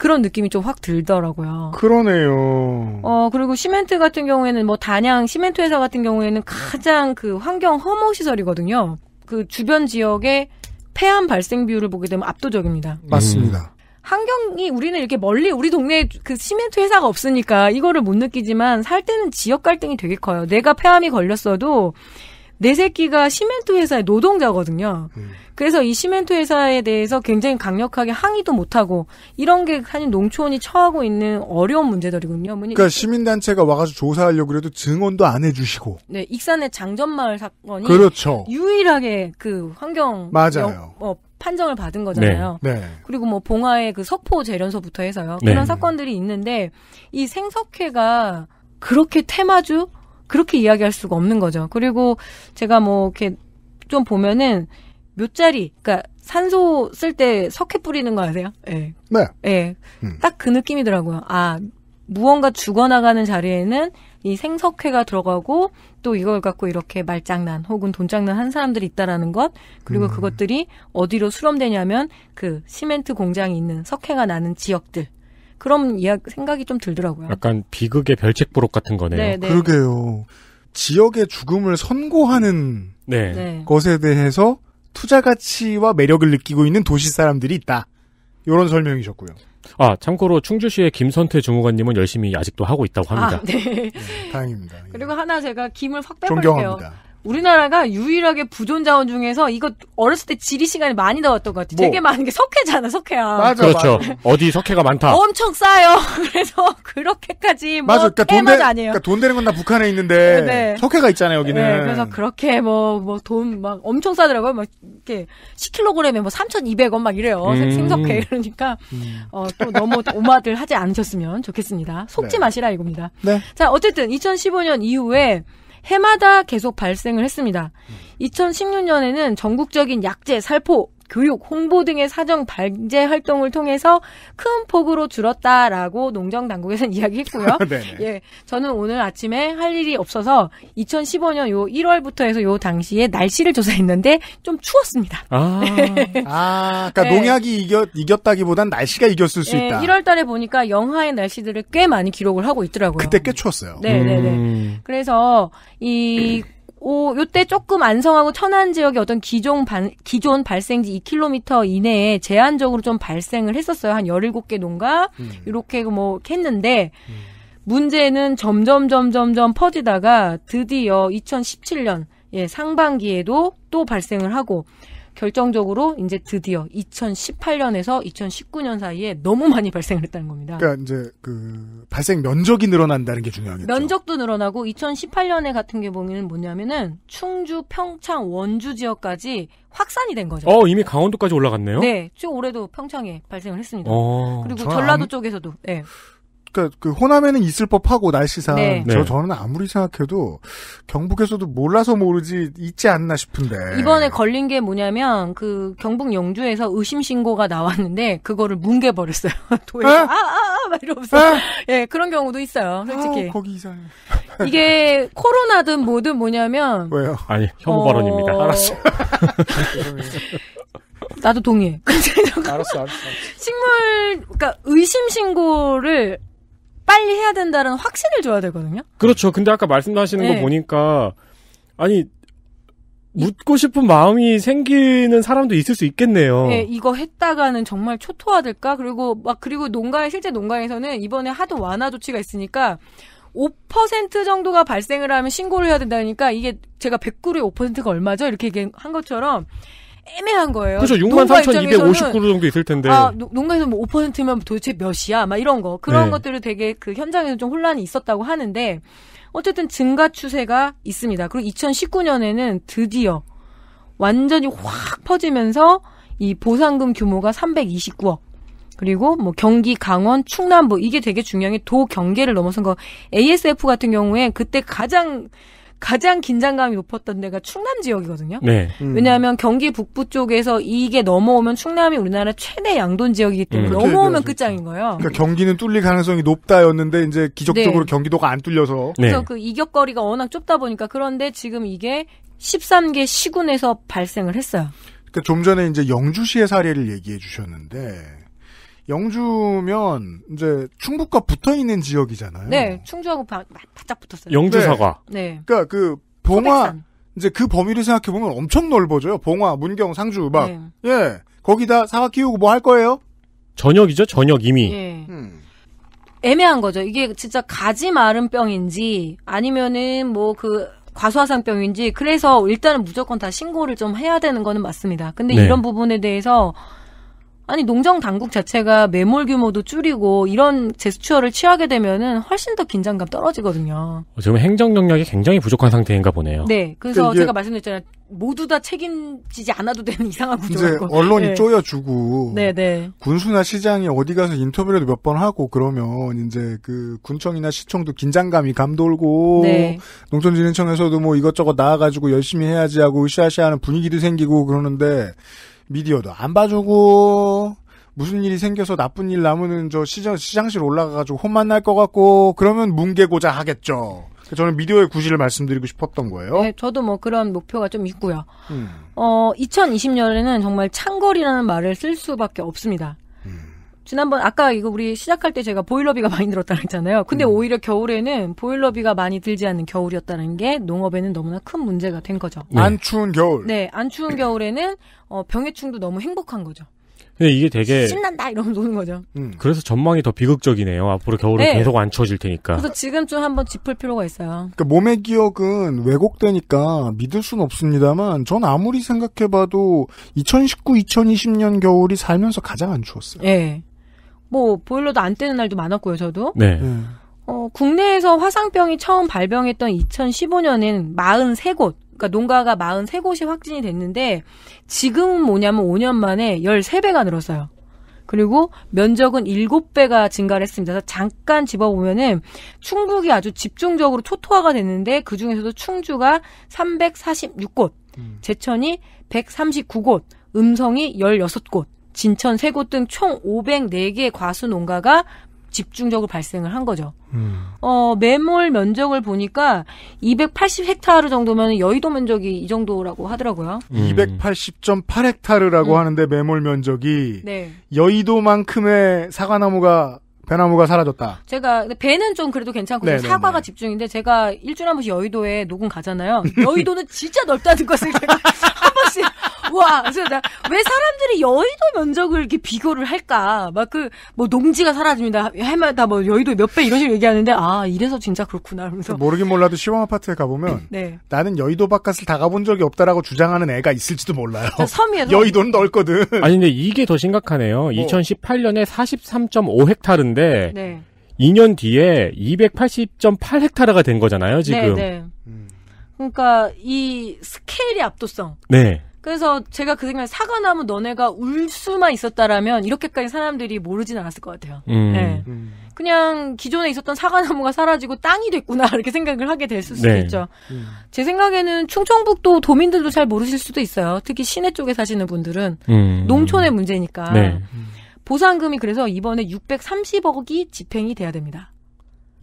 그런 느낌이 좀 확 들더라고요. 그러네요. 어, 그리고 시멘트 같은 경우에는 뭐 단양 시멘트 회사 같은 경우에는 가장 그 환경 허무 시설이거든요. 그 주변 지역의 폐암 발생 비율을 보게 되면 압도적입니다. 음. 맞습니다. 음. 환경이 우리는 이렇게 멀리 우리 동네에 그 시멘트 회사가 없으니까 이거를 못 느끼지만 살 때는 지역 갈등이 되게 커요. 내가 폐암이 걸렸어도 내 새끼가 시멘트 회사의 노동자거든요. 음. 그래서 이 시멘트 회사에 대해서 굉장히 강력하게 항의도 못하고 이런 게 사실 농촌이 처하고 있는 어려운 문제들이군요. 그러니까 시민단체가 와가지고 조사하려고 그래도 증언도 안 해주시고. 네, 익산의 장전마을 사건이 그렇죠. 유일하게 그 환경 맞아요. 어, 판정을 받은 거잖아요. 네. 네. 그리고 뭐 봉화의 그 석포 재련소부터 해서요. 네. 그런 네. 사건들이 있는데 이 생석회가 그렇게 테마주 그렇게 이야기할 수가 없는 거죠. 그리고 제가 뭐 이렇게 좀 보면은 묘자리 그러니까 산소 쓸 때 석회 뿌리는 거 아세요? 예. 네. 예. 음. 딱그 느낌이더라고요. 아, 무언가 죽어나가는 자리에는 이 생석회가 들어가고 또 이걸 갖고 이렇게 말장난 혹은 돈장난 한 사람들이 있다라는 것 그리고 음. 그것들이 어디로 수렴되냐면 그 시멘트 공장이 있는 석회가 나는 지역들 그런 이야기, 생각이 좀 들더라고요. 약간 비극의 별책부록 같은 거네요. 네네. 네. 그러게요. 지역의 죽음을 선고하는 네. 네. 것에 대해서 투자 가치와 매력을 느끼고 있는 도시 사람들이 있다. 이런 설명이셨고요. 아, 참고로 충주시의 김선태 주무관님은 열심히 아직도 하고 있다고 아, 합니다. 아, 네. 네. 다행입니다. 그리고 하나 제가 김을 확 빼볼게요. 존경합니다. 우리나라가 유일하게 부존 자원 중에서 이거 어렸을 때 지리 시간이 많이 나왔던 것 같아요. 뭐. 되게 많은 게 석회잖아, 석회야. 맞아, 그렇죠. 맞아. 어디 석회가 많다. 엄청 싸요. (laughs) 그래서 그렇게까지 뭐 맞아, 그러니까 돈 되, 아니에요. 그러니까 돈 되는 건 다 북한에 있는데 네, 네. 석회가 있잖아요, 여기는. 네, 그래서 그렇게 뭐 뭐 돈 막 엄청 싸더라고요. 막 이렇게 10kg에 뭐 3,200원 막 이래요. 음. 생석회 그러니까 음. 어, 또 너무 오마들 하지 않으셨으면 좋겠습니다. 속지 네. 마시라 이겁니다. 네. 자, 어쨌든 2015년 이후에 해마다 계속 발생을 했습니다. 2016년에는 전국적인 약재 살포, 교육, 홍보 등의 사정 발제 활동을 통해서 큰 폭으로 줄었다라고 농정 당국에서는 (laughs) 이야기했고요. (laughs) 예, 저는 오늘 아침에 할 일이 없어서 2015년 요 1월부터 해서 요 당시에 날씨를 조사했는데 좀 추웠습니다. 아, (laughs) 네. 아 그러니까 예. 농약이 이겼 이겼다기보단 날씨가 이겼을 수 예, 있다. 1월달에 보니까 영하의 날씨들을 꽤 많이 기록을 하고 있더라고요. 그때 꽤 추웠어요. 네네네. 네, 음. 그래서 이 오, 요때 조금 안성하고 천안 지역의 어떤 기존, 반, 기존 발생지 2km 이내에 제한적으로 좀 발생을 했었어요. 한 17개 농가? 음. 이렇게 그 뭐 했는데, 음. 문제는 점점, 점점, 점 퍼지다가 드디어 2017년, 예, 상반기에도 또 발생을 하고, 결정적으로 이제 드디어 2018년에서 2019년 사이에 너무 많이 발생을 했다는 겁니다. 그러니까 이제 그 발생 면적이 늘어난다는 게 중요하겠죠. 면적도 늘어나고 2018년에 같은 경우에는 뭐냐면은 충주, 평창, 원주 지역까지 확산이 된 거죠. 어, 이미 강원도까지 올라갔네요. 네, 지금 올해도 평창에 발생을 했습니다. 어, 그리고 전라도 안... 쪽에서도 네. 그러니까 그 호남에는 있을 법하고 날씨상 네. 저 네. 저는 아무리 생각해도 경북에서도 몰라서 모르지 있지 않나 싶은데 이번에 걸린 게 뭐냐면 그 경북 영주에서 의심 신고가 나왔는데 그거를 뭉개 버렸어요 (laughs) 도에 아아막 아, 이 없어 예 그런 경우도 있어요 솔직히 아 거기 이상해 (laughs) 이게 코로나든 뭐든 뭐냐면 왜요 아니 혐오 어. 발언입니다 알았어 나도 동의해. (laughs) 알았어, 알았어, 알았어. 식물, 그니까 의심 신고를 빨리 해야 된다는 확신을 줘야 되거든요. 그렇죠. 근데 아까 말씀하시는 네. 거 보니까 아니 묻고 싶은 마음이 생기는 사람도 있을 수 있겠네요. 네, 이거 했다가는 정말 초토화될까? 그리고 막 그리고 농가에 실제 농가에서는 이번에 하도 완화 조치가 있으니까 5% 정도가 발생을 하면 신고를 해야 된다니까 이게 제가 1 0 0 5%가 얼마죠? 이렇게 한 것처럼 애매한 거예요. 그렇죠. 6만 3 2 5 9 정도 있을 텐데. 아, 농가에서 뭐 5%면 도대체 몇이야? 막 이런 거. 그런 네. 것들을 되게 그 현장에서 좀 혼란이 있었다고 하는데 어쨌든 증가 추세가 있습니다. 그리고 2019년에는 드디어 완전히 확 퍼지면서 이 보상금 규모가 329억. 그리고 뭐 경기, 강원, 충남 뭐 이게 되게 중요한 게 도 경계를 넘어선 거. ASF 같은 경우에 그때 가장 가장 긴장감이 높았던 데가 충남 지역이거든요. 네. 음. 왜냐하면 경기 북부 쪽에서 이게 넘어오면 충남이 우리나라 최대 양돈 지역이기 때문에 음. 넘어오면 끝장인 거예요. 그러니까 경기는 뚫릴 가능성이 높다였는데 이제 기적적으로 네. 경기도가 안 뚫려서 그래서 네. 그 이격거리가 워낙 좁다 보니까 그런데 지금 이게 13개 시군에서 발생을 했어요. 그러니까 좀 전에 이제 영주시의 사례를 얘기해 주셨는데 영주면 이제 충북과 붙어 있는 지역이잖아요. 네, 충주하고 바, 바짝 붙었어요. 영주 사과. 네. 네. 그러니까 그 봉화 소백산. 이제 그 범위를 생각해 보면 엄청 넓어져요. 봉화, 문경, 상주 막. 네. 예. 거기다 사과 키우고 뭐 할 거예요? 저녁이죠, 저녁 이미. 예. 음. 애매한 거죠. 이게 진짜 가지 마른 병인지 아니면은 뭐 그 과수화상병인지 그래서 일단은 무조건 다 신고를 좀 해야 되는 거는 맞습니다. 근데 네. 이런 부분에 대해서 아니 농정 당국 자체가 매몰 규모도 줄이고 이런 제스처를 취하게 되면은 훨씬 더 긴장감 떨어지거든요. 지금 행정 능력이 굉장히 부족한 상태인가 보네요. 네, 그래서 제가 말씀드렸잖아요. 모두 다 책임지지 않아도 되는 (laughs) 이상한 구조고 언론이 네. 쪼여주고 네, 네. 군수나 시장이 어디 가서 인터뷰라도 몇 번 하고 그러면 이제 그 군청이나 시청도 긴장감이 감돌고 네. 농촌진흥청에서도 뭐 이것저것 나와가지고 열심히 해야지 하고 으쌰으쌰하는 분위기도 생기고 그러는데 미디어도 안 봐주고 무슨 일이 생겨서 나쁜 일나으는저 시장, 시장실 올라가가지고 혼만 날 것 같고 그러면 뭉개고자 하겠죠. 저는 미디어의 구실을 말씀드리고 싶었던 거예요. 네, 저도 뭐 그런 목표가 좀 있고요. 음. 어, 2020년에는 정말 창궐이라는 말을 쓸 수밖에 없습니다. 지난번 아까 이거 우리 시작할 때 제가 보일러비가 (laughs) 많이 늘었다 고했잖아요 근데 음. 오히려 겨울에는 보일러비가 많이 들지 않는 겨울이었다는 게 농업에는 너무나 큰 문제가 된 거죠. 네. 안 추운 겨울. 네, 안 추운 겨울에는 어, 병해충도 너무 행복한 거죠. 근데 이게 되게 신난다 이러면서 노는 거죠. 음. 그래서 전망이 더 비극적이네요. 앞으로 겨울은 네. 계속 안 추워질 테니까. 그래서 지금쯤 한번 짚을 필요가 있어요. 그러니까 몸의 기억은 왜곡되니까 믿을 수는 없습니다만 전 아무리 생각해봐도 2019, 2020년 겨울이 살면서 가장 안 추웠어요. 네. 뭐 보일러도 안 뜨는 날도 많았고요, 저도. 네. 음. 어, 국내에서 화상병이 처음 발병했던 2015년엔 43곳, 그러니까 농가가 43곳이 확진이 됐는데 지금은 뭐냐면 5년 만에 13배가 늘었어요. 그리고 면적은 7배가 증가를 했습니다. 그래서 잠깐 집어보면은 충북이 아주 집중적으로 초토화가 됐는데 그 중에서도 충주가 346곳, 음. 제천이 139곳, 음성이 16곳, 진천, 세곳 등 총 504개의 과수 농가가 집중적으로 발생을 한 거죠. 음. 어, 매몰 면적을 보니까 280헥타르 정도면 여의도 면적이 이 정도라고 하더라고요. 음. 280.8헥타르라고 음. 하는데 매몰 면적이 네. 여의도만큼의 사과나무가 배나무가 사라졌다. 제가 배는 좀 그래도 괜찮고 네네네. 네, 사과가 네. 집중인데 제가 일주일에 한 번씩 여의도에 녹음 가잖아요. 여의도는 진짜 넓다는 것을 제한 (laughs) 번씩 와, 그래왜 사람들이 여의도 면적을 이렇게 비교를 할까? 막 그 뭐 농지가 사라집니다. 해마다 뭐 여의도 몇 배 이런 식으로 얘기하는데 아 이래서 진짜 그렇구나. 그래서 모르긴 몰라도 시황 아파트에 가보면 (laughs) 네. 나는 여의도 바깥을 다 가본 적이 없다라고 주장하는 애가 있을지도 몰라요. 섬이에요. 여의도는 넓거든. 아니 근데 이게 더 심각하네요. 뭐. 2018년에 43.5헥타르인데 네. 2년 뒤에 280.8헥타르가 된 거잖아요. 지금. 네, 네. 음. 그러니까 이 스케일의 압도성. 네. 그래서 제가 그 생각에 사과 나무 너네가 울 수만 있었다라면 이렇게까지 사람들이 모르진 않았을 것 같아요. 음. 네. 음. 그냥 기존에 있었던 사과나무가 사라지고 땅이 됐구나 (laughs) 이렇게 생각을 하게 됐을 수도 네. 있죠. 음. 제 생각에는 충청북도 도민들도 잘 모르실 수도 있어요. 특히 시내 쪽에 사시는 분들은 음. 농촌의 문제니까 네. 음. 보상금이 그래서 이번에 630억이 집행이 돼야 됩니다.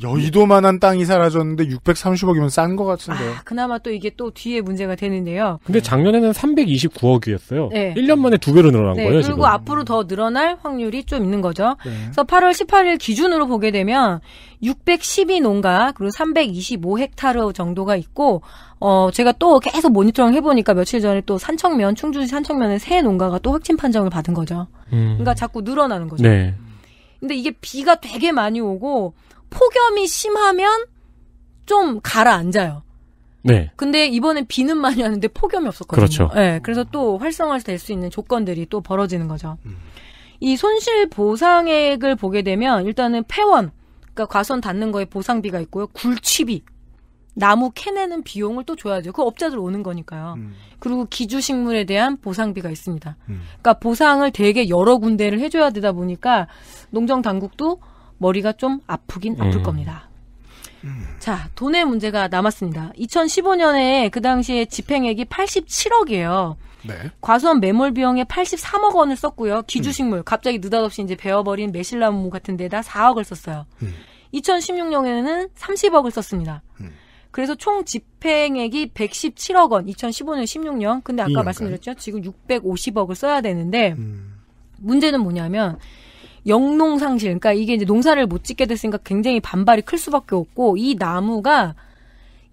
여의도만한 땅이 사라졌는데 630억이면 싼 것 같은데. 아, 그나마 또 이게 또 뒤에 문제가 되는데요. 근데 작년에는 329억이었어요. 네. 1년 만에 두 배로 늘어난 네, 거예요. 그리고 지금. 앞으로 더 늘어날 확률이 좀 있는 거죠. 네. 그래서 8월 18일 기준으로 보게 되면 612 농가 그리고 325 헥타르 정도가 있고 어 제가 또 계속 모니터링 해보니까 며칠 전에 또 산청면 충주시 산청면에 새 농가가 또 확진 판정을 받은 거죠. 음. 그러니까 자꾸 늘어나는 거죠. 네. 근데 이게 비가 되게 많이 오고 폭염이 심하면 좀 가라앉아요. 네. 근데 이번에 비는 많이 왔는데 폭염이 없었거든요. 그렇죠. 네, 그래서 또 활성화될 수 있는 조건들이 또 벌어지는 거죠. 음. 이 손실 보상액을 보게 되면 일단은 폐원, 그러니까 과선 닿는 거에 보상비가 있고요. 굴취비, 나무 캐내는 비용을 또 줘야죠. 그 업자들 오는 거니까요. 음. 그리고 기주식물에 대한 보상비가 있습니다. 음. 그러니까 보상을 되게 여러 군데를 해줘야 되다 보니까 농정 당국도 머리가 좀 아프긴 아플 음. 겁니다. 음. 자, 돈의 문제가 남았습니다. 2015년에 그 당시에 집행액이 87억이에요. 네. 과수원 매몰 비용에 83억 원을 썼고요. 음. 기주식물, 음. 갑자기 느닷없이 이제 베어버린 매실나무 같은 데다 4억을 썼어요. 2016년에는 30억을 썼습니다. 그래서 총 집행액이 117억 원, 2015년 16년. 근데 아까 2년간. 말씀드렸죠? 지금 650억을 써야 되는데, 문제는 뭐냐면, 영농 상실. 그러니까 이게 이제 농사를 못 짓게 됐으니까 굉장히 반발이 클 수밖에 없고 이 나무가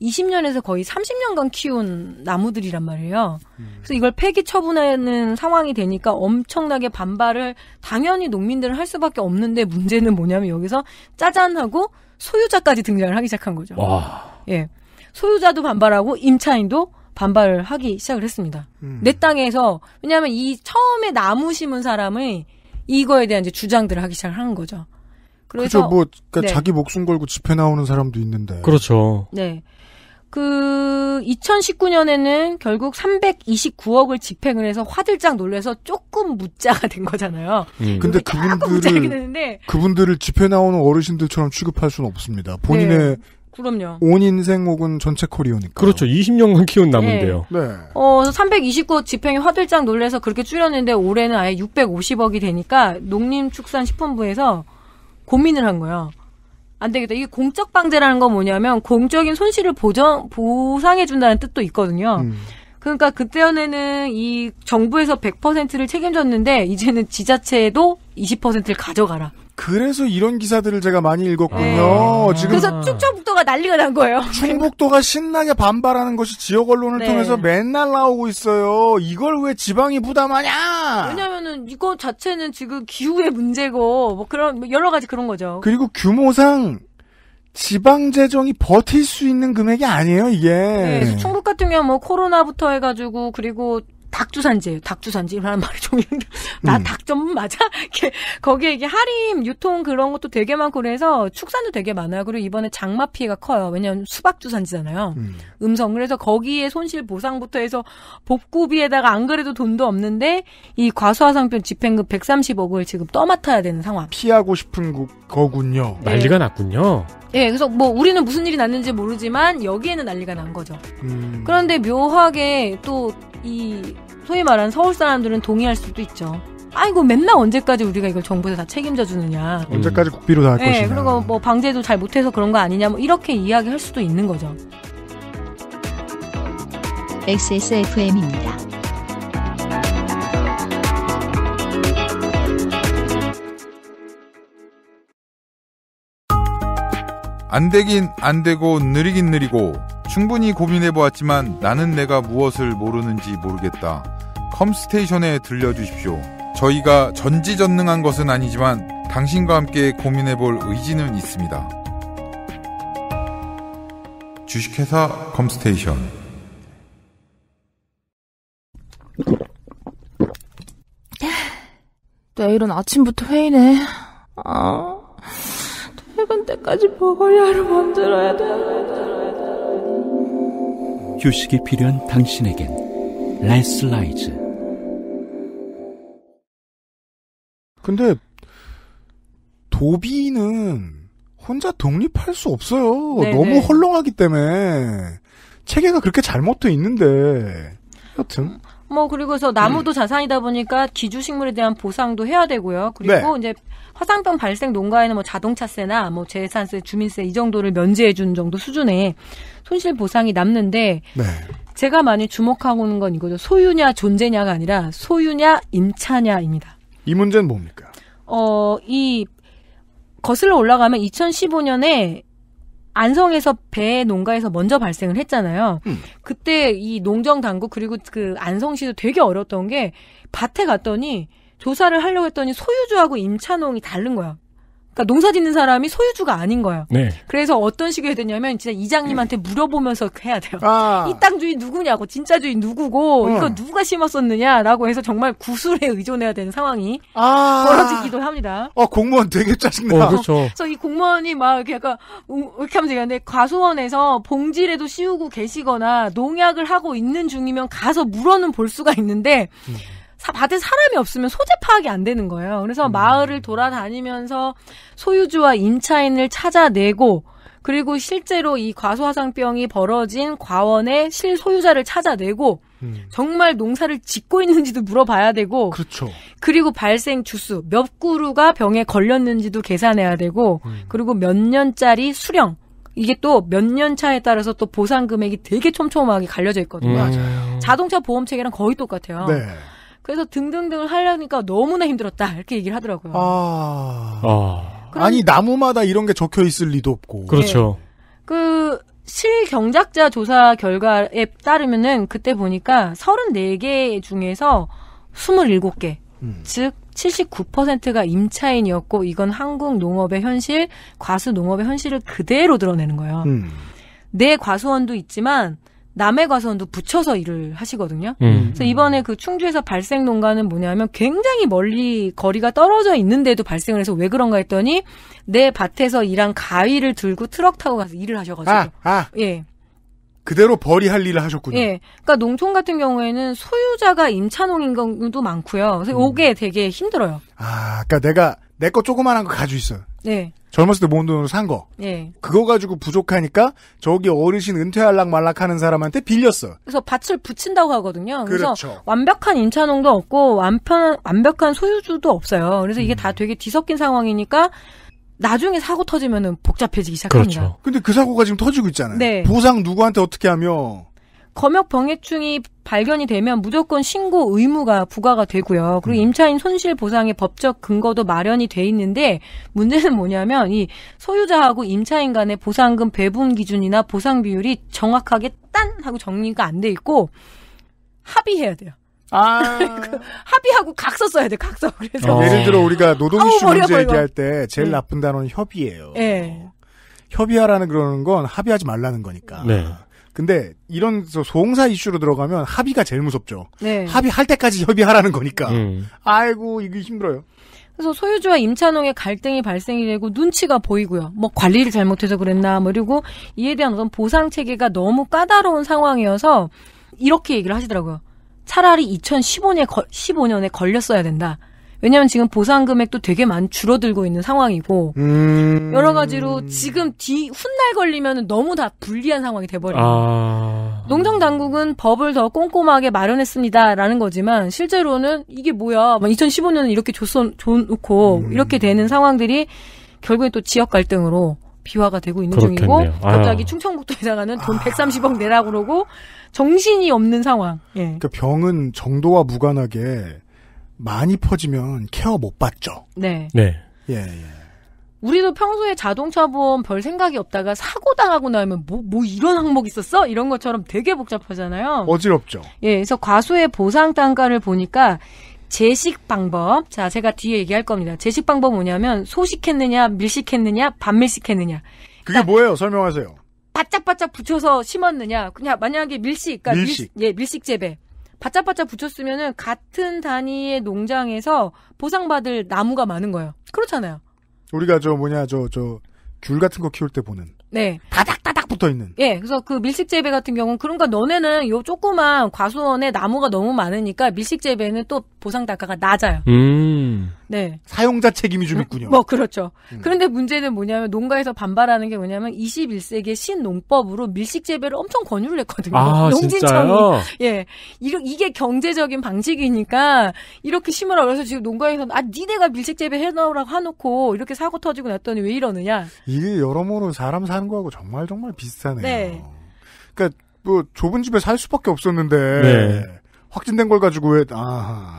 20년에서 거의 30년간 키운 나무들이란 말이에요. 음. 그래서 이걸 폐기 처분하는 상황이 되니까 엄청나게 반발을 당연히 농민들은 할 수밖에 없는데 문제는 뭐냐면 여기서 짜잔하고 소유자까지 등장을 하기 시작한 거죠. 와. 예. 소유자도 반발하고 임차인도 반발을 하기 시작을 했습니다. 음. 내 땅에서 왜냐하면 이 처음에 나무 심은 사람의 이거에 대한 이제 주장들을 하기 시작한 거죠. 그래서 그렇죠. 뭐 그러니까 네. 자기 목숨 걸고 집회 나오는 사람도 있는데. 그렇죠. 네. 그 2019년에는 결국 329억을 집행을 해서 화들짝 놀래서 조금 무자가 된 거잖아요. 음. 그러니까 근데 그분들을 그분들을 집회 나오는 어르신들처럼 취급할 수는 없습니다. 본인의 네. 그럼요. 온 인생 혹은 전체 커리어니까. 그렇죠. 20년간 키운 나무인데요. 네. 네. 어, 329 집행이 화들짝 놀래서 그렇게 줄였는데 올해는 아예 650억이 되니까 농림축산식품부에서 고민을 한 거예요. 안 되겠다. 이게 공적 방제라는 건 뭐냐면 공적인 손실을 보정 보상해 준다는 뜻도 있거든요. 음. 그러니까 그때는 이 정부에서 100%를 책임졌는데 이제는 지자체도 20%를 가져가라. 그래서 이런 기사들을 제가 많이 읽었군요. 네. 지금 그래서 충청북도가 난리가 난 거예요. 충북도가 신나게 반발하는 것이 지역 언론을 네. 통해서 맨날 나오고 있어요. 이걸 왜 지방이 부담하냐? 왜냐면은 이거 자체는 지금 기후의 문제고 뭐 그런 뭐 여러 가지 그런 거죠. 그리고 규모상 지방 재정이 버틸 수 있는 금액이 아니에요, 이게. 네, 충북 같은 경우 뭐 코로나부터 해가지고 그리고 닭주산지예요. 닭주산지라는 말이 좀 나닭 음. 전문 맞아? (laughs) 거기에 이게 할인 유통 그런 것도 되게 많고 그래서 축산도 되게 많아요. 그리고 이번에 장마 피해가 커요. 왜냐하면 수박 주산지잖아요. 음. 성 그래서 거기에 손실 보상부터 해서 복구비에다가 안 그래도 돈도 없는데 이과수화상표 집행금 130억을 지금 떠맡아야 되는 상황. 피하고 싶은 거군요. 네. 난리가 났군요. 예, 네, 그래서 뭐 우리는 무슨 일이 났는지 모르지만 여기에는 난리가 난 거죠. 음. 그런데 묘하게 또이 소위 말하는 서울 사람들은 동의할 수도 있죠. 아이고 맨날 언제까지 우리가 이걸 정부에서 다 책임져 주느냐. 음. 언제까지 국비로 다할 네, 것이냐. 그리고 뭐 방제도 잘 못해서 그런 거 아니냐. 뭐 이렇게 이야기할 수도 있는 거죠. XSFM입니다. 안 되긴 안 되고 느리긴 느리고 충분히 고민해 보았지만 나는 내가 무엇을 모르는지 모르겠다. 컴스테이션에 들려주십시오. 저희가 전지전능한 것은 아니지만 당신과 함께 고민해 볼 의지는 있습니다. 주식회사 컴스테이션 내일은 아침부터 회의네. 아... 퇴근 때까지 버거리하러 만들어야 돼. 휴식이 필요한 당신에겐 레슬라이즈. 근데 도비는 혼자 독립할 수 없어요. 네네. 너무 네. 헐렁하기 때문에 체계가 그렇게 잘못돼 있는데 여튼 뭐 그리고서 나무도 음. 자산이다 보니까 기주식물에 대한 보상도 해야 되고요. 그리고 네. 이제 화상병 발생 농가에는 뭐 자동차세나 뭐 재산세, 주민세 이 정도를 면제해 주는 정도 수준의 손실 보상이 남는데 네. 제가 많이 주목하고 있는 건 이거죠. 소유냐 존재냐가 아니라 소유냐 임차냐입니다. 이 문제는 뭡니까? 어, 이 거슬러 올라가면 2015년에 안성에서 배 농가에서 먼저 발생을 했잖아요. 음. 그때 이 농정 당국 그리고 그 안성시도 되게 어려웠던 게 밭에 갔더니 조사를 하려고 했더니 소유주하고 임차농이 다른 거야. 그러니까 농사 짓는 사람이 소유주가 아닌 거예요. 네. 그래서 어떤 식으로 해야 되냐면 진짜 이장님한테 물어보면서 해야 돼요. 아. 이땅 주인 누구냐고 진짜 주인 누구고 음. 이거 누가 심었었느냐라고 해서 정말 구술에 의존해야 되는 상황이 아. 벌어지기도 합니다. 어 공무원 되게 짜증나. 어, 그렇죠. 그래서 이 공무원이 막 이렇게 약간 이렇게 하면 되겠는데 과수원에서 봉지라도 씌우고 계시거나 농약을 하고 있는 중이면 가서 물어는 볼 수가 있는데 음. 밭에 사람이 없으면 소재 파악이 안 되는 거예요. 그래서 음. 마을을 돌아다니면서 소유주와 임차인을 찾아내고 그리고 실제로 이 과소화상병이 벌어진 과원의 실소유자를 찾아내고 음. 정말 농사를 짓고 있는지도 물어봐야 되고 그렇죠. 그리고 발생 주수 몇 그루가 병에 걸렸는지도 계산해야 되고 음. 그리고 몇 년짜리 수령 이게 또 몇 년 차에 따라서 또 보상 금액이 되게 촘촘하게 갈려져 있거든요. 음. 자동차 보험 체계랑 거의 똑같아요. 네. 그래서 등등등을 하려니까 너무나 힘들었다 이렇게 얘기를 하더라고요. 아, 아... 아니 나무마다 이런 게 적혀 있을 리도 없고. 그렇죠. 네. 그 실경작자 조사 결과에 따르면은 그때 보니까 34개 중에서 27개, 음. 즉 79%가 임차인이었고 이건 한국 농업의 현실, 과수 농업의 현실을 그대로 드러내는 거예요. 음. 내 네 과수원도 있지만 남해 가서도 붙여서 일을 하시거든요. 음. 그래서 이번에 그 충주에서 발생 농가는 뭐냐면 굉장히 멀리 거리가 떨어져 있는데도 발생을 해서 왜 그런가 했더니 내 밭에서 일한 가위를 들고 트럭 타고 가서 일을 하셔가지고 아, 아. 예. 그대로 벌이 할 일을 하셨군요. 예. 그러니까 농촌 같은 경우에는 소유자가 임차농인 경우도 많고요. 그래서 음. 오게 되게 힘들어요. 아, 그러니까 내가 내 거 조그만한 거 가지고 있어요. 네. 젊었을 때 모은 돈으로 산 거. 네. 그거 가지고 부족하니까 저기 어르신 은퇴할락 말락하는 사람한테 빌렸어. 그래서 밭을 붙인다고 하거든요. 그래서 그렇죠. 완벽한 임차농도 없고 완편 완벽한 소유주도 없어요. 그래서 이게 음. 다 되게 뒤섞인 상황이니까 나중에 사고 터지면은 복잡해지기 시작합니다. 그렇죠. 근데 그 사고가 지금 터지고 있잖아요. 네. 보상 누구한테 어떻게 하며 검역병해충이 발견이 되면 무조건 신고 의무가 부과가 되고요. 그리고 음. 임차인 손실 보상의 법적 근거도 마련이 돼 있는데 문제는 뭐냐면 이 소유자하고 임차인 간의 보상금 배분 기준이나 보상 비율이 정확하게 딴 하고 정리가 안 돼 있고 합의해야 돼요. 아. (laughs) 그 합의하고 각서 써야 돼, 각서. 그래서. 어. 예를 들어 우리가 노동 이슈 아우, 문제 얘기할 때 제일 네. 나쁜 단어는 협의예요. 네. 협의하라는 그러는 건 합의하지 말라는 거니까. 네. 근데 이런 소홍사 이슈로 들어가면 합의가 제일 무섭죠. 네. 합의할 때까지 (laughs) 협의하라는 거니까. 음. 아이고 이게 힘들어요. 그래서 소유주와 임차농의 갈등이 발생이 되고 눈치가 보이고요. 뭐 관리를 잘못해서 그랬나 뭐 이러고 이에 대한 어떤 보상 체계가 너무 까다로운 상황이어서 이렇게 얘기를 하시더라고요. 차라리 2015년에, 15년에 걸렸어야 된다. 왜냐하면 지금 보상 금액도 되게 많이 줄어들고 있는 상황이고 음... 여러 가지로 지금 뒤 훗날 걸리면 너무 다 불리한 상황이 돼버려요. 아... 농정 당국은 법을 더 꼼꼼하게 마련했습니다라는 거지만 실제로는 이게 뭐야? 2015년은 이렇게 줬어 놓고 음... 이렇게 되는 상황들이 결국엔 또 지역 갈등으로 비화가 되고 있는 그렇겠네요. 중이고 갑자기 아. 충청북도에 나가는 돈 아. 130억 내라 그러고 정신이 없는 상황. 예. 그러니까 병은 정도와 무관하게 많이 퍼지면 케어 못 받죠. 네. 네. 예, 예. 우리도 평소에 자동차 보험 별 생각이 없다가 사고 당하고 나면 뭐, 뭐 이런 항목 있었어? 이런 것처럼 되게 복잡하잖아요. 어지럽죠. 예, 그래서 과수의 보상 단가를 보니까 제식 방법. 자, 제가 뒤에 얘기할 겁니다. 제식 방법 뭐냐면 소식했느냐, 밀식했느냐, 반밀식했느냐. 그게 그러니까 뭐예요? 설명하세요. 바짝바짝 붙여서 심었느냐. 그냥 만약에 밀식, 그러니까 밀식, 밀, 예, 밀식 재배. 바짝바짝 붙였으면은 같은 단위의 농장에서 보상받을 나무가 많은 거예요. 그렇잖아요. 우리가 저 뭐냐 저저귤 같은 거 키울 때 보는. 네. 다닥다닥 붙어 있는. 예. 그래서 그 밀식 재배 같은 경우는 그러니까 너네는 요 조그만 과수원에 나무가 너무 많으니까 밀식 재배는 또 보상 단가가 낮아요. 음. 네. 사용자 책임이 좀 음, 있군요. 뭐 그렇죠. 음. 그런데 문제는 뭐냐면 농가에서 반발하는 게 뭐냐면 21세기 신농법으로 밀식 재배를 엄청 권유를 했거든요. 아, 농진청이 진짜요? 예. 이게 경제적인 방식이니까 이렇게 심을라그서 지금 농가에서는 아 니네가 밀식 재배 해놓으라고 해놓고 이렇게 사고 터지고 났더니 왜 이러느냐. 이게 여러모로 사람 사는 거하고 정말 정말 비슷하네요. 네. 그러니까 뭐 좁은 집에 살 수밖에 없었는데 네. 확진된 걸 가지고 왜 아.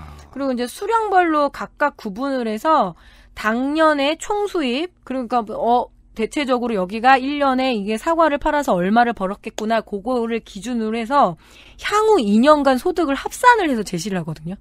하 그리고 이제 수량별로 각각 구분을 해서 당년의 총수입 그러니까 어 대체적으로 여기가 1년에 이게 사과를 팔아서 얼마를 벌었겠구나 그거를 기준으로 해서 향후 2년간 소득을 합산을 해서 제시를 하거든요.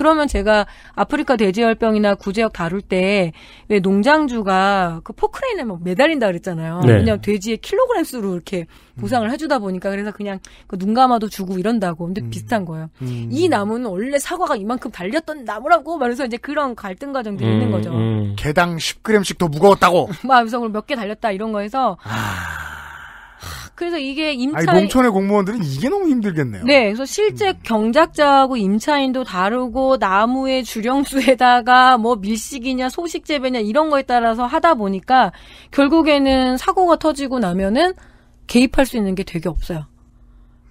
그러면 제가 아프리카 돼지열병이나 구제역 다룰 때 왜 농장주가 그 포크레인에 막 매달린다 그랬잖아요. 네. 그냥 돼지의 킬로그램 수로 이렇게 보상을 해주다 보니까 그래서 그냥 그눈 감아도 주고 이런다고. 근데 음. 비슷한 거예요. 음. 이 나무는 원래 사과가 이만큼 달렸던 나무라고 말해서 이제 그런 갈등 과정들이 음. 있는 거죠. 음. 개당 10g씩 더 무거웠다고. 막 그래서 몇 개 달렸다 이런 거에서 아... 그래서 이게 임차 아니, 농촌의 공무원들은 이게 너무 힘들겠네요. 네, 그래서 실제 음. 경작자하고 임차인도 다르고 나무의 주령수에다가 뭐 밀식이냐 소식 재배냐 이런 거에 따라서 하다 보니까 결국에는 사고가 터지고 나면은 개입할 수 있는 게 되게 없어요.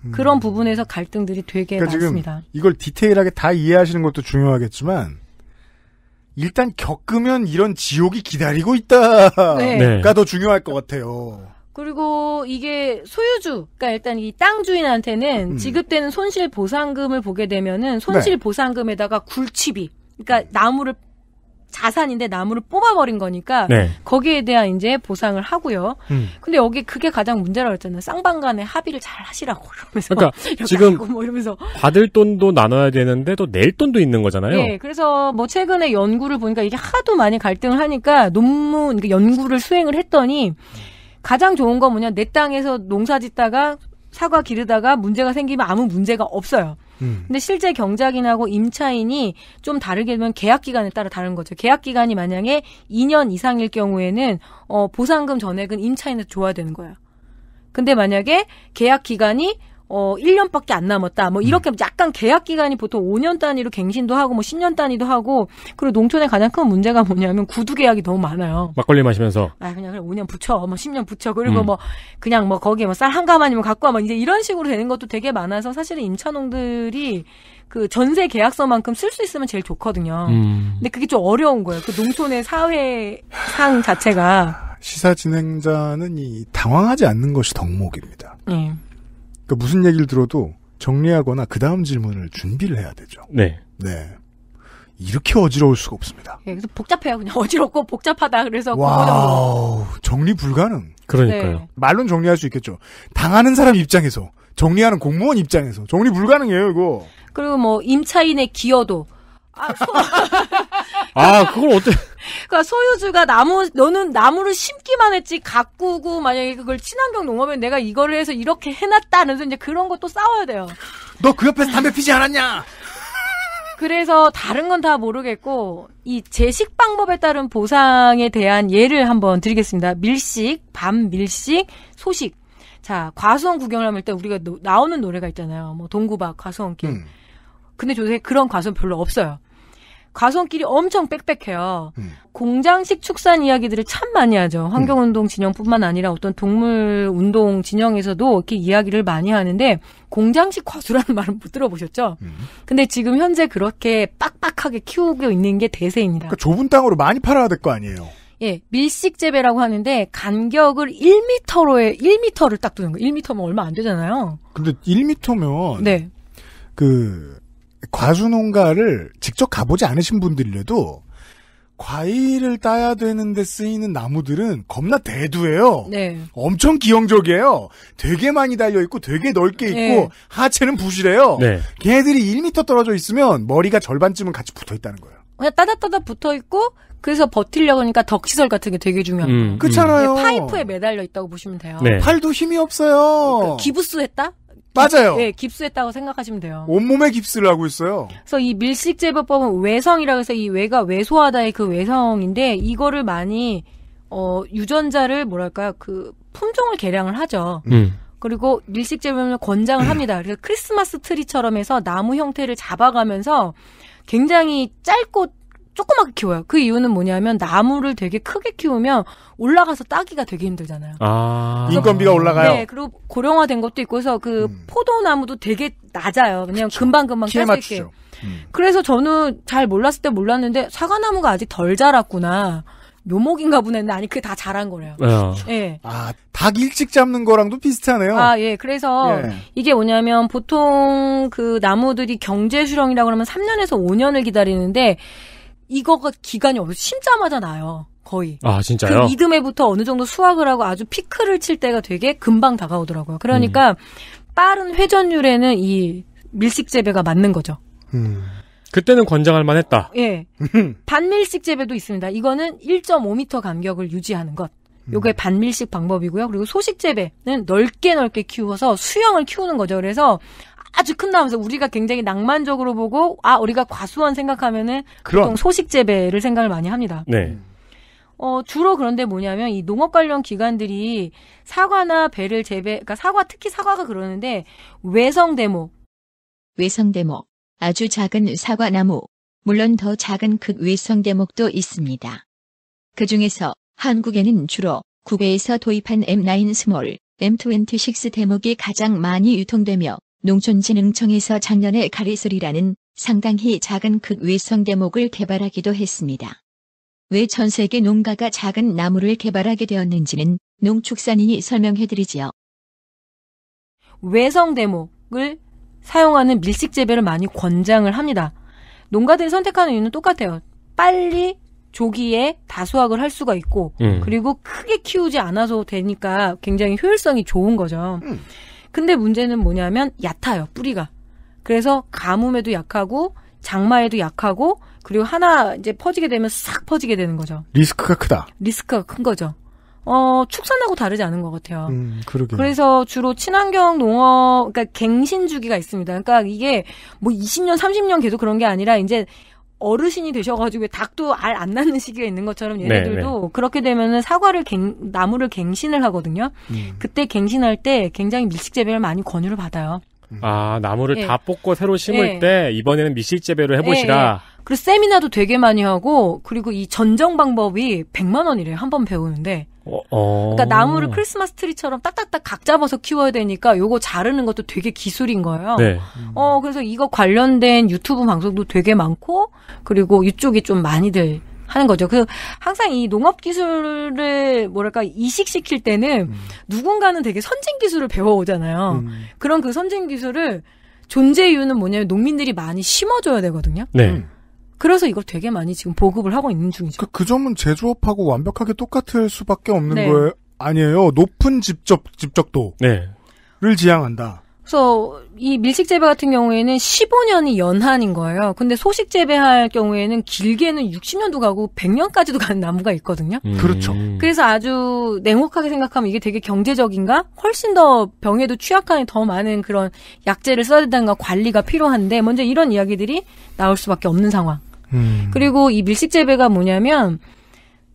음. 그런 부분에서 갈등들이 되게 그러니까 많습니다. 이걸 디테일하게 다 이해하시는 것도 중요하겠지만 일단 겪으면 이런 지옥이 기다리고 있다가 네. 네. 더 중요할 것 같아요. 그리고 이게 소유주, 그러니까 일단 이 땅 주인한테는 음. 지급되는 손실 보상금을 보게 되면은 손실 네. 보상금에다가 굴치비, 그러니까 나무를 자산인데 나무를 뽑아버린 거니까 네. 거기에 대한 이제 보상을 하고요. 음. 근데 여기 그게 가장 문제라고 했잖아요. 쌍방간에 합의를 잘 하시라고 (laughs) 이러면서 그러니까 지금 뭐 이러면서 받을 돈도 나눠야 되는데 또 낼 돈도 있는 거잖아요. 네, 그래서 뭐 최근에 연구를 보니까 이게 하도 많이 갈등을 하니까 논문 그러니까 연구를 수행을 했더니. 음. 가장 좋은 건 뭐냐 내 땅에서 농사 짓다가 사과 기르다가 문제가 생기면 아무 문제가 없어요. 음. 근데 실제 경작인하고 임차인이 좀 다르게 되면 계약 기간에 따라 다른 거죠. 계약 기간이 만약에 2년 이상일 경우에는 어 보상금 전액은 임차인에 줘야 되는 거예요. 근데 만약에 계약 기간이 어, 1년밖에 안 남았다. 뭐 음. 이렇게 음. 약간 계약 기간이 보통 5년 단위로 갱신도 하고 뭐 10년 단위도 하고 그리고 농촌의 가장 큰 문제가 뭐냐면 구두 계약이 너무 많아요. 막걸리 마시면서 아 그냥 그냥 5년 붙여. 뭐 10년 붙여. 그리고 음. 뭐 그냥 뭐 거기에 뭐쌀 한 가마니면 갖고 와. 뭐 이제 이런 식으로 되는 것도 되게 많아서 사실은 임차농들이 그 전세 계약서만큼 쓸 수 있으면 제일 좋거든요. 음. 근데 그게 좀 어려운 거예요. 그 농촌의 사회상 자체가 시사 진행자는 이 당황하지 않는 것이 덕목입니다. 네. 그러니까 무슨 얘기를 들어도 정리하거나 그 다음 질문을 준비를 해야 되죠. 네. 네. 이렇게 어지러울 수가 없습니다. 예, 그래서 복잡해요. 그냥 (laughs) 어지럽고 복잡하다. 그래서 뭐 와우, 정리 불가능. 그러니까요. 네. 말론 정리할 수 있겠죠. 당하는 사람 입장에서 정리하는 공무원 입장에서 정리 불가능해요 이거. 그리고 뭐 임차인의 기여도. 아, 소... (laughs) 아 그걸 어떻게? 그러니까 소유주가 나무 너는 나무를 심기만 했지 가꾸고 만약에 그걸 친환경 농업에 내가 이거를 해서 이렇게 해놨다면서 이제 그런 것도 싸워야 돼요. 너 그 옆에서 담배 피지 않았냐? 그래서 다른 건 다 모르겠고 이 제식 방법에 따른 보상에 대한 예를 한번 드리겠습니다. 밀식, 밤밀식, 소식. 자, 과수원 구경을 하면 일단 우리가 노, 나오는 노래가 있잖아요. 뭐 동구박, 과수원길. 음. 근데 요새 그런 과수원 별로 없어요. 과손길이 엄청 빽빽해요. 음. 공장식 축산 이야기들을 참 많이 하죠. 환경운동 음. 진영뿐만 아니라 어떤 동물운동 진영에서도 이렇게 이야기를 많이 하는데 공장식 과수라는 (laughs) 말은 못 들어보셨죠? 음. 근데 지금 현재 그렇게 빡빡하게 키우고 있는 게 대세입니다. 그러니까 좁은 땅으로 많이 팔아야 될 거 아니에요? 예, 밀식 재배라고 하는데 간격을 1미터로에1미터를딱 두는 거예요. 1미터면 얼마 안 되잖아요. 근데 1미터면 네. 그 과수 농가를 직접 가보지 않으신 분들이라도 과일을 따야 되는데 쓰이는 나무들은 겁나 대두예요. 네. 엄청 기형적이에요. 되게 많이 달려 있고 되게 넓게 네. 있고 네. 하체는 부실해요. 네. 걔들이 1미터 떨어져 있으면 머리가 절반쯤은 같이 붙어 있다는 거예요. 그냥 따다따다 붙어 있고 그래서 버틸려고 하니까 덕시설 같은 게 되게 중요한 음, 거예요. 음, 그렇잖아요. 네, 파이프에 매달려 있다고 보시면 돼요. 네. 팔도 힘이 없어요. 그러니까 기부수 했다? 맞아요 네, 깁스했다고 생각하시면 돼요. 온몸에 깁스를 하고 있어요. 그래서 이 밀식제법법은 외성이라고 해서 이 외가 외소하다의 그 외성인데 이거를 많이 어 유전자를 뭐랄까요 그 품종을 개량을 하죠. 음. 그리고 밀식제법을 권장을 음. 합니다. 그래서 크리스마스 트리처럼 해서 나무 형태를 잡아가면서 굉장히 짧고 조그맣게 키워요. 그 이유는 뭐냐면 나무를 되게 크게 키우면 올라가서 따기가 되게 힘들잖아요. 아~ 인건비가 올라가요. 네, 그리고 고령화된 것도 있고 해서 그 음. 포도나무도 되게 낮아요. 그냥 금방 금방 딸수 있게. 음. 그래서 저는 잘 몰랐을 때 몰랐는데 사과나무가 아직 덜 자랐구나. 묘목인가 보네. 아니 그게 다 자란 거래요. 네. 예. 네. 아, 닭 일찍 잡는 거랑도 비슷하네요. 아, 예. 그래서 예. 이게 뭐냐면 보통 그 나무들이 경제 수령이라고 그러면 3년에서 5년을 기다리는데 이거가 기간이 없어 심자마자 나요. 거의. 아, 진짜요? 그 이듬해부터 어느 정도 수확을 하고 아주 피크를 칠 때가 되게 금방 다가오더라고요. 그러니까 음. 빠른 회전율에는 이 밀식 재배가 맞는 거죠. 음. 그때는 권장할 만했다. 예. 음. 반밀식 재배도 있습니다. 이거는 1.5m 간격을 유지하는 것. 요게 음. 반밀식 방법이고요. 그리고 소식 재배는 넓게 넓게 키워서 수영을 키우는 거죠. 그래서 아주 큰 나무에서 우리가 굉장히 낭만적으로 보고 아 우리가 과수원 생각하면은 그런. 보통 소식 재배를 생각을 많이 합니다. 네. 어, 주로 그런데 뭐냐면 이 농업 관련 기관들이 사과나 배를 재배, 그러니까 사과, 특히 사과가 그러는데 외성 대모 외성 대모 아주 작은 사과나무. 물론 더 작은 극외성 그 대목도 있습니다. 그 중에서 한국에는 주로 국외에서 도입한 M9 스몰, M26 대목이 가장 많이 유통되며 농촌진흥청에서 작년에 가리솔이라는 상당히 작은 극위성 대목을 개발하기도 했습니다. 왜 전 세계 농가가 작은 나무를 개발하게 되었는지는 농축산인이 설명해드리지요. 외성 대목을 사용하는 밀식 재배를 많이 권장을 합니다. 농가들이 선택하는 이유는 똑같아요. 빨리 조기에 다수확을 할 수가 있고 음. 그리고 크게 키우지 않아서 되니까 굉장히 효율성이 좋은 거죠. 음. 근데 문제는 뭐냐면 얕아요, 뿌리가. 그래서 가뭄에도 약하고 장마에도 약하고 그리고 하나 이제 퍼지게 되면 싹 퍼지게 되는 거죠. 리스크가 크다. 리스크가 큰 거죠. 어, 축산하고 다르지 않은 것 같아요. 음, 그러게. 그래서 주로 친환경 농업, 그러니까 갱신주기가 있습니다. 그러니까 이게 뭐 20년, 30년 계속 그런 게 아니라 이제 어르신이 되셔가지고 닭도 알 안 낳는 시기가 있는 것처럼 네, 얘네들도 네, 네. 그렇게 되면은 사과를 갱, 나무를 갱신을 하거든요. 음. 그때 갱신할 때 굉장히 밀식 재배를 많이 권유를 받아요. 음. 아 나무를 네. 다 뽑고 새로 심을 예. 때 이번에는 밀식 재배로 해보시라. 예, 그리고 세미나도 되게 많이 하고 그리고 이 전정 방법이 100만 원이래요 한 번 배우는데. 어, 어. 그러니까 나무를 크리스마스 트리처럼 딱딱딱 각 잡아서 키워야 되니까 요거 자르는 것도 되게 기술인 거예요. 네. 어 그래서 이거 관련된 유튜브 방송도 되게 많고 그리고 이쪽이 좀 많이들 하는 거죠. 그 항상 이 농업 기술을 뭐랄까 이식시킬 때는 음. 누군가는 되게 선진 기술을 배워오잖아요. 음. 그런 그 선진 기술을 존재 이유는 뭐냐면 농민들이 많이 심어줘야 되거든요. 네. 음. 그래서 이걸 되게 많이 지금 보급을 하고 있는 중이죠. 그, 그 점은 제조업하고 완벽하게 똑같을 수밖에 없는 네. 거예요. 아니에요. 높은 집적 집적도를 네. 지향한다. 그래서 이 밀식 재배 같은 경우에는 15년이 연한인 거예요. 근데 소식 재배할 경우에는 길게는 60년도 가고 100년까지도 가는 나무가 있거든요. 음. 그렇죠. 그래서 아주 냉혹하게 생각하면 이게 되게 경제적인가? 훨씬 더 병에도 취약한 더 많은 그런 약재를 써야 된다는가 관리가 필요한데 먼저 이런 이야기들이 나올 수밖에 없는 상황. 음. 그리고 이 밀식 재배가 뭐냐면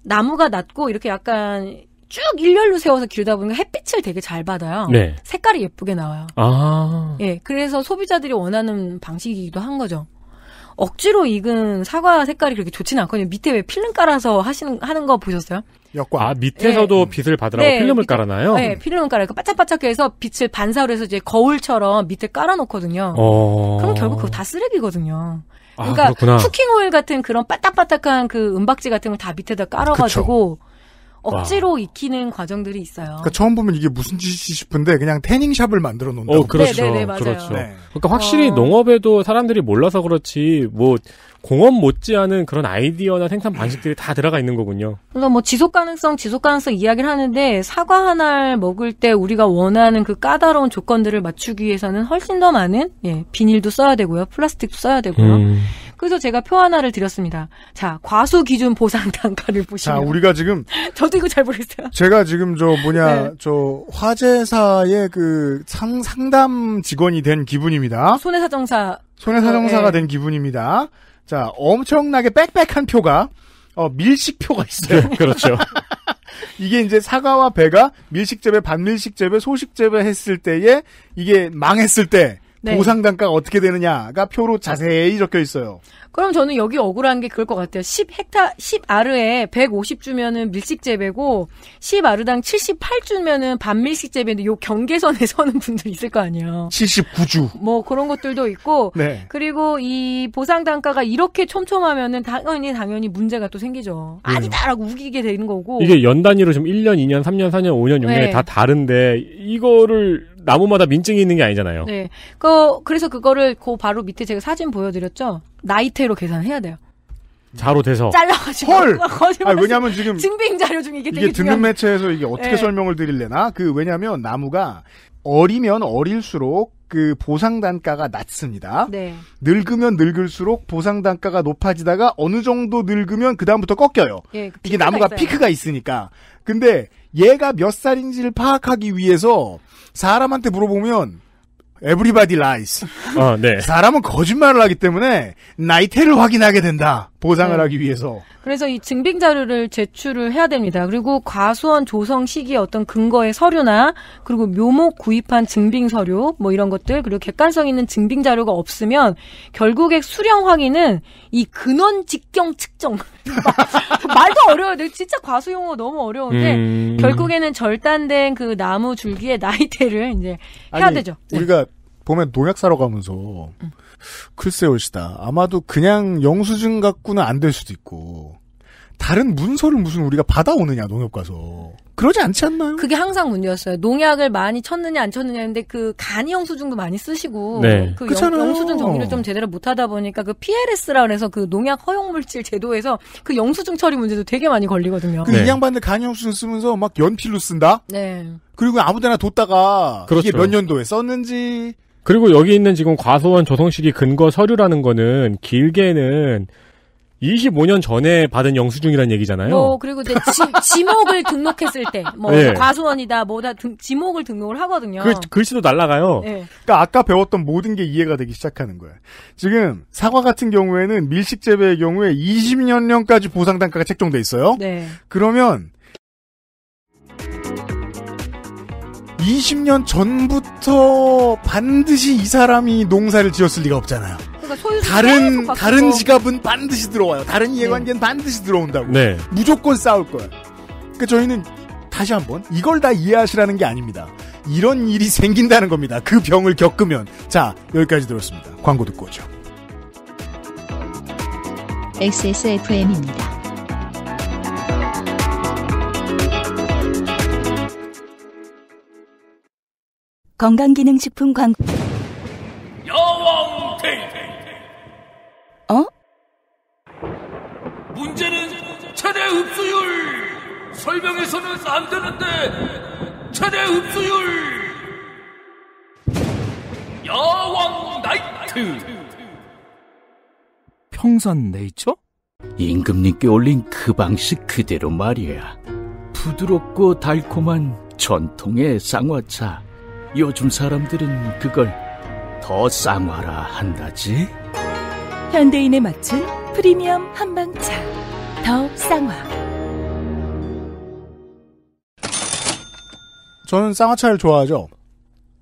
나무가 낮고 이렇게 약간 쭉 일렬로 세워서 기르다 보니까 햇빛을 되게 잘 받아요. 네. 색깔이 예쁘게 나와요. 아. 예, 그래서 소비자들이 원하는 방식이기도 한 거죠. 억지로 익은 사과 색깔이 그렇게 좋지는 않거든요. 밑에 왜 필름 깔아서 하시는 하는 거 보셨어요? 역과. 아 밑에서도 네. 빛을 받으라고 네, 필름을 밑, 깔아놔요. 네, 필름을 깔아요. 그 바짝바짝해서 빛을 반사를 해서 이제 거울처럼 밑에 깔아놓거든요. 어... 그럼 결국 그거 다 쓰레기거든요. 아, 그러니까 아, 쿠킹 오일 같은 그런 바딱바딱한 그 은박지 같은 걸 다 밑에다 깔아가지고 그쵸. 억지로 와. 익히는 과정들이 있어요. 그러니까 처음 보면 이게 무슨 짓이 싶은데 그냥 태닝샵을 만들어 놓는다. 어, 그렇죠. 네네네, 네, 네, 그렇죠. 네. 그러니까 확실히 어... 농업에도 사람들이 몰라서 그렇지 뭐 공업 못지않은 그런 아이디어나 생산 방식들이 다 들어가 있는 거군요. 그래서 뭐 지속 가능성, 지속 가능성 이야기를 하는데 사과 하나를 먹을 때 우리가 원하는 그 까다로운 조건들을 맞추기 위해서는 훨씬 더 많은 예, 비닐도 써야 되고요. 플라스틱도 써야 되고요. 음. 그래서 제가 표 하나를 드렸습니다. 자, 과수 기준 보상 단가를 보시면. 자, 우리가 지금 (laughs) 저도 이거 잘 모르겠어요. 제가 지금 저 뭐냐 네. 저 화재사의 그 상, 상담 직원이 된 기분입니다. 손해사정사. 손해사정사가 네. 된 기분입니다. 자, 엄청나게 빽빽한 표가 어, 밀식표가 있어요. 네, 그렇죠. (laughs) 이게 이제 사과와 배가 밀식재배, 반밀식재배, 소식재배 했을 때에 이게 망했을 때 네. 보상 단가가 어떻게 되느냐가 표로 자세히 적혀 있어요. 그럼 저는 여기 억울한 게 그럴 것 같아요. 10 헥타 10 아르에 150 주면은 밀식 재배고 10 아르당 78 주면은 반밀식 재배인데 요 경계선에 (laughs) 서는 분들 있을 거 아니에요. 79주. 뭐 그런 것들도 있고 네. 그리고 이 보상 단가가 이렇게 촘촘하면은 당연히 당연히 문제가 또 생기죠. 음. 아니다라고 우기게 되는 거고. 이게 연 단위로 지 1년, 2년, 3년, 4년, 5년, 6년에 다 다른데 이거를 나무마다 민증이 있는 게 아니잖아요. 네. 그 그래서 그거를 그 바로 밑에 제가 사진 보여드렸죠. 나이테로 계산해야 돼요. 자로 돼서 잘라가지고 헐. (laughs) 아 왜냐면 지금 증빙 자료 중에 이게, 이게 듣는 매체에서 이게 어떻게 네. 설명을 드릴래나 그 왜냐면 나무가 어리면 어릴수록 그 보상 단가가 낮습니다. 네. 늙으면 늙을수록 보상 단가가 높아지다가 어느 정도 늙으면 그 다음부터 꺾여요. 예, 그 이게 나무가 있어요. 피크가 있으니까. 근데 얘가 몇 살인지를 파악하기 위해서 사람한테 물어보면 에브리바디 라이스. 아, 네. 사람은 거짓말을 하기 때문에 나이테를 확인하게 된다. 보상을 네. 하기 위해서. 그래서 이 증빙 자료를 제출을 해야 됩니다. 그리고 과수원 조성 시기의 어떤 근거의 서류나 그리고 묘목 구입한 증빙 서류 뭐 이런 것들 그리고 객관성 있는 증빙 자료가 없으면 결국에 수령 확인은 이 근원 직경 측정 (laughs) 말도 어려워요. 진짜 과수 용어 너무 어려운데 음... 결국에는 절단된 그 나무 줄기의 나이대를 이제 해야 아니, 되죠. 네. 우리가 네. 보면 농약 사러 가면서 음. 글쎄요, 시다. 아마도 그냥 영수증 갖고는 안 될 수도 있고. 다른 문서를 무슨 우리가 받아오느냐 농협 가서 그러지 않지 않나요? 그게 항상 문제였어요. 농약을 많이 쳤느냐 안 쳤느냐 했는데 그 간이 영수증도 많이 쓰시고 네. 그 영, 영수증 정리를 좀 제대로 못하다 보니까 그 PLS라 그래서 그 농약 허용 물질 제도에서 그 영수증 처리 문제도 되게 많이 걸리거든요. 그이 네. 양반들 간이 영수증 쓰면서 막 연필로 쓴다. 네. 그리고 아무데나 뒀다가 그렇죠. 이게 몇 년도에 썼는지 그리고 여기 있는 지금 과소원 조성식이 근거 서류라는 거는 길게는 25년 전에 받은 영수증이라는 얘기잖아요. 뭐 그리고 이제 지, (laughs) 목을 등록했을 때뭐 네. 예. 과소원이다 뭐다 등, 지목을 등록을 하거든요. 그, 글씨도 날라가요. 네. 그러니까 아까 배웠던 모든 게 이해가 되기 시작하는 거예요. 지금 사과 같은 경우에는 밀식 재배의 경우에 20년령까지 보상 단가가 책정돼 있어요. 네. 그러면 20년 전부터 반드시 이 사람이 농사를 지었을 리가 없잖아요. 그러니까 다른 다른 지갑은 반드시 들어와요. 다른 네. 이해관계는 네. 반드시 들어온다고. 네. 무조건 싸울 거예요. 그러니까 저희는 다시 한번 이걸 다 이해하시라는 게 아닙니다. 이런 일이 생긴다는 겁니다. 그 병을 겪으면 자 여기까지 들었습니다. 광고 듣고 오죠. XSFM입니다. 건강기능식품 광 여왕 데이 어? 문제는 최대 흡수율 설명해서는 안 되는데 최대 흡수율 여왕 나이트 평산 네이처? 임금님께 올린 그 방식 그대로 말이야 부드럽고 달콤한 전통의 쌍화차 요즘 사람들은 그걸 더 쌍화라 한다지. 현대인에 맞춘 프리미엄 한방차 더 쌍화. 저는 쌍화차를 좋아하죠.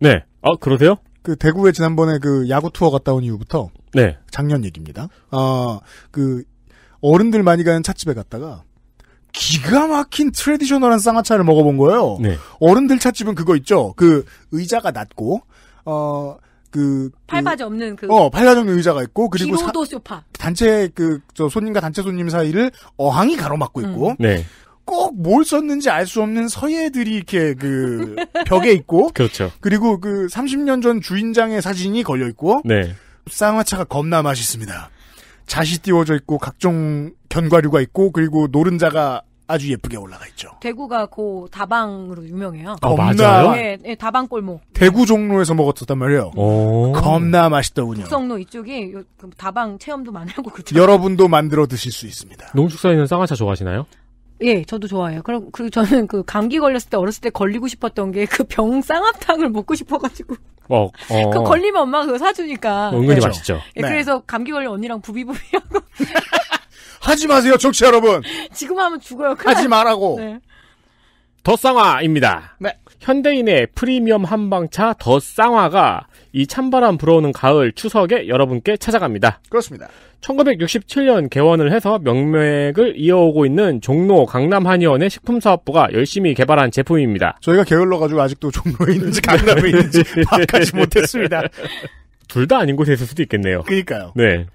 네. 아 그러세요? 그 대구에 지난번에 그 야구 투어 갔다 온 이후부터 네. 작년 얘기입니다. 아 그 어른들 많이 가는 찻집에 갔다가 기가 막힌 트레디셔널한 쌍화차를 먹어본 거예요. 네. 어른들 찻집은 그거 있죠. 그 의자가 낮고 어. 그, 그 팔바지 없는 그. 어, 팔바지 없는 의자가 있고, 그리고. 기로도 소파. 단체, 그, 저, 손님과 단체 손님 사이를 어항이 가로막고 음. 있고. 음. 네. 꼭 뭘 썼는지 알 수 없는 서예들이 이렇게 그 (laughs) 벽에 있고 그렇죠. 그리고 그 30년 전 주인장의 사진이 걸려 있고 네. 쌍화차가 겁나 맛있습니다. 잣이 띄워져 있고 각종 견과류가 있고 그리고 노른자가 아주 예쁘게 올라가 있죠. 대구가 그 다방으로 유명해요. 어, 맞아요? 예, 예, 다방 골목. 대구 종로에서 먹었었단 말이에요. 겁나 맛있더군요. 국성로 이쪽이 그 다방 체험도 많고 그죠. 렇 여러분도 만들어 드실 수 있습니다. 농축사에 는 쌍화차 좋아하시나요? 예, 저도 좋아해요. 그럼 그 저는 그 감기 걸렸을 때 어렸을 때 걸리고 싶었던 게 그 병 쌍화탕을 먹고 싶어가지고 어, 어. 그 걸리면 엄마가 그거 사주니까. 은근히 네. 맛있죠. 예, 네. 그래서 감기 걸린 언니랑 부비부비하고. (laughs) 하지 마세요, 정치 여러분! 지금 하면 죽어요. 하지 말라고! 네. 더 쌍화입니다. 네. 현대인의 프리미엄 한방차 더 쌍화가 이 찬바람 불어오는 가을 추석에 여러분께 찾아갑니다. 그렇습니다. 1967년 개원을 해서 명맥을 이어오고 있는 종로 강남한의원의 식품사업부가 열심히 개발한 제품입니다. 저희가 게을러가지고 아직도 종로에 있는지 강남에 있는지 (laughs) 파악하지 못했습니다. 둘 다 아닌 곳에 있을 수도 있겠네요. 그니까요. 네.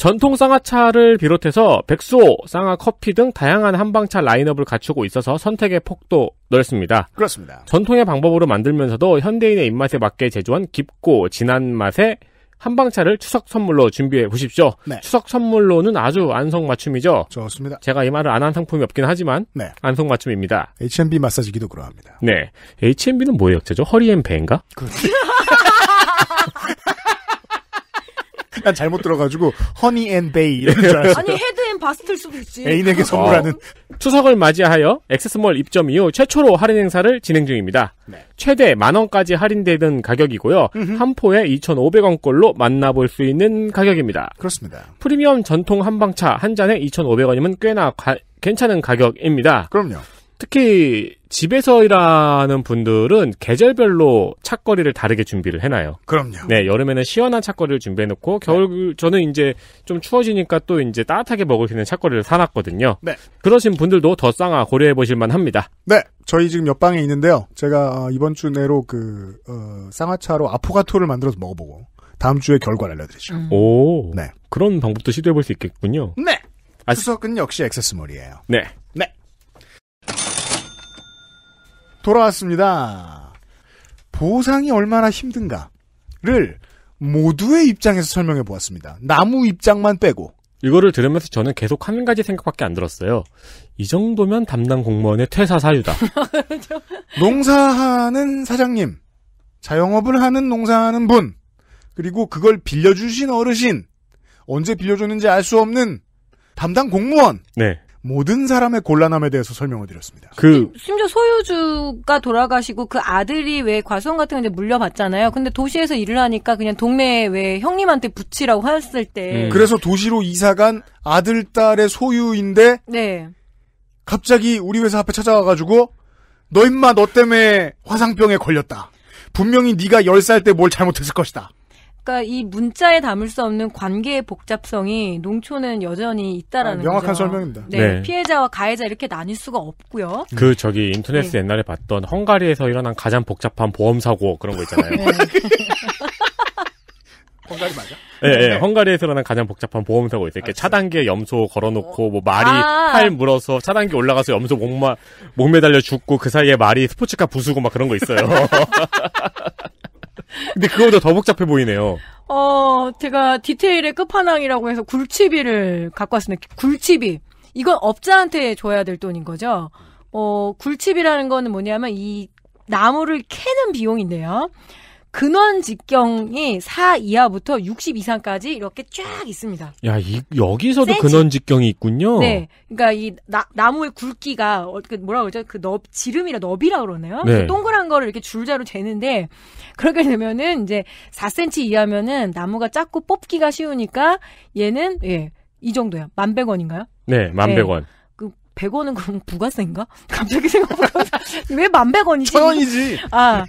전통 쌍화차를 비롯해서 백소, 쌍화 커피 등 다양한 한방차 라인업을 갖추고 있어서 선택의 폭도 넓습니다. 그렇습니다. 전통의 방법으로 만들면서도 현대인의 입맛에 맞게 제조한 깊고 진한 맛의 한방차를 추석 선물로 준비해 보십시오. 네. 추석 선물로는 아주 안성맞춤이죠. 좋습니다. 제가 이 말을 안 한 상품이 없긴 하지만 네. 안성맞춤입니다. H&B 마사지기도 그러합니다. 네, H&B는 뭐예요? 제죠 허리앤베인가? 그렇죠. (laughs) 난 잘못 들어가지고 허니 앤 베이 이런 줄 알았어요. 아니 헤드 앤바스트 수도 있지. 애인에게 선물하는. 어. 추석을 맞이하여 액세스몰 입점 이후 최초로 할인 행사를 진행 중입니다. 네. 최대 만 원까지 할인되는 가격이고요. 한 포에 2,500원꼴로 만나볼 수 있는 가격입니다. 그렇습니다. 프리미엄 전통 한방차 한 잔에 2,500원이면 꽤나 가, 괜찮은 가격입니다. 그럼요. 특히 집에서 일하는 분들은 계절별로 착거리를 다르게 준비를 해놔요. 그럼요. 네, 여름에는 시원한 착거리를 준비해놓고 네. 겨울 네. 저는 이제 좀 추워지니까 또 이제 따뜻하게 먹을 수 있는 착거리를 사놨거든요. 네. 그러신 분들도 더 쌍아 고려해 보실만 합니다. 네, 저희 지금 옆방에 있는데요. 제가 어, 이번 주 내로 그 어, 쌍화차로 아포가토를 만들어서 먹어보고 다음 주에 결과를 알려드리죠. 음. 오, 네, 그런 방법도 시도해 볼수 있겠군요. 네. 아, 추석은 역시 액세스몰이에요. 네. 돌아왔습니다. 보상이 얼마나 힘든가를 모두의 입장에서 설명해 보았습니다. 나무 입장만 빼고. 이거를 들으면서 저는 계속 한 가지 생각밖에 안 들었어요. 이 정도면 담당 공무원의 퇴사 사유다. (laughs) 농사하는 사장님, 자영업을 하는 농사하는 분, 그리고 그걸 빌려주신 어르신, 언제 빌려줬는지 알 수 없는 담당 공무원. 네. 모든 사람의 곤란함에 대해서 설명을 드렸습니다. 그 심지어 소유주가 돌아가시고 그 아들이 왜 과수원 같은 거 이제 물려받잖아요. 근데 도시에서 일을 하니까 그냥 동네에 왜 형님한테 붙이라고 하였을 때 음. 그래서 도시로 이사간 아들 딸의 소유인데 네. 갑자기 우리 회사 앞에 찾아와가지고 너 임마 너 때문에 화상병에 걸렸다. 분명히 네가 10살 때 뭘 잘못했을 것이다. 그러니까 이 문자에 담을 수 없는 관계의 복잡성이 농촌은 여전히 있다라는 아, 명확한 거죠. 설명입니다. 네, 네, 피해자와 가해자 이렇게 나뉠 수가 없고요. 음. 그 저기 인터넷에 네. 옛날에 봤던 헝가리에서 일어난 가장 복잡한 보험 사고 그런 거 있잖아요. 네. (laughs) 헝가리 맞아? 예, 네, 헝가리에서 일어난 가장 복잡한 보험 사고 있어요. 이렇게 아, 차단기에 염소 걸어놓고 뭐 말이 아~ 팔 물어서 차단기 올라가서 염소 목마 목매달려 죽고 그 사이에 말이 스포츠카 부수고 막 그런 거 있어요. (laughs) 근데 그거보다 더 복잡해 보이네요. 어, 제가 디테일의 끝판왕이라고 해서 굴치비를 갖고 왔습니다. 굴치비. 이건 업자한테 줘야 될 돈인 거죠. 어, 굴치비라는 거는 뭐냐면 이 나무를 캐는 비용인데요. 근원 직경이 4 이하부터 60 이상까지 이렇게 쫙 있습니다. 야, 이, 여기서도 센치. 근원 직경이 있군요. 네. 그러니까 이 나, 나무의 굵기가 어, 그 뭐라 그러죠? 그 넓, 지름이라 너비라 그러네요. 네. 그 동그란 거를 이렇게 줄자로 재는데 그렇게 되면은 이제 4cm 이하면은 나무가 작고 뽑기가 쉬우니까 얘는 예, 이 정도야. 만 백원인가요? 네, 만 백원. 예. 100원은 그 그럼 부가세인가? (laughs) 갑자기 생각보다 왜 만백원이지? 천원이지. (laughs) 아.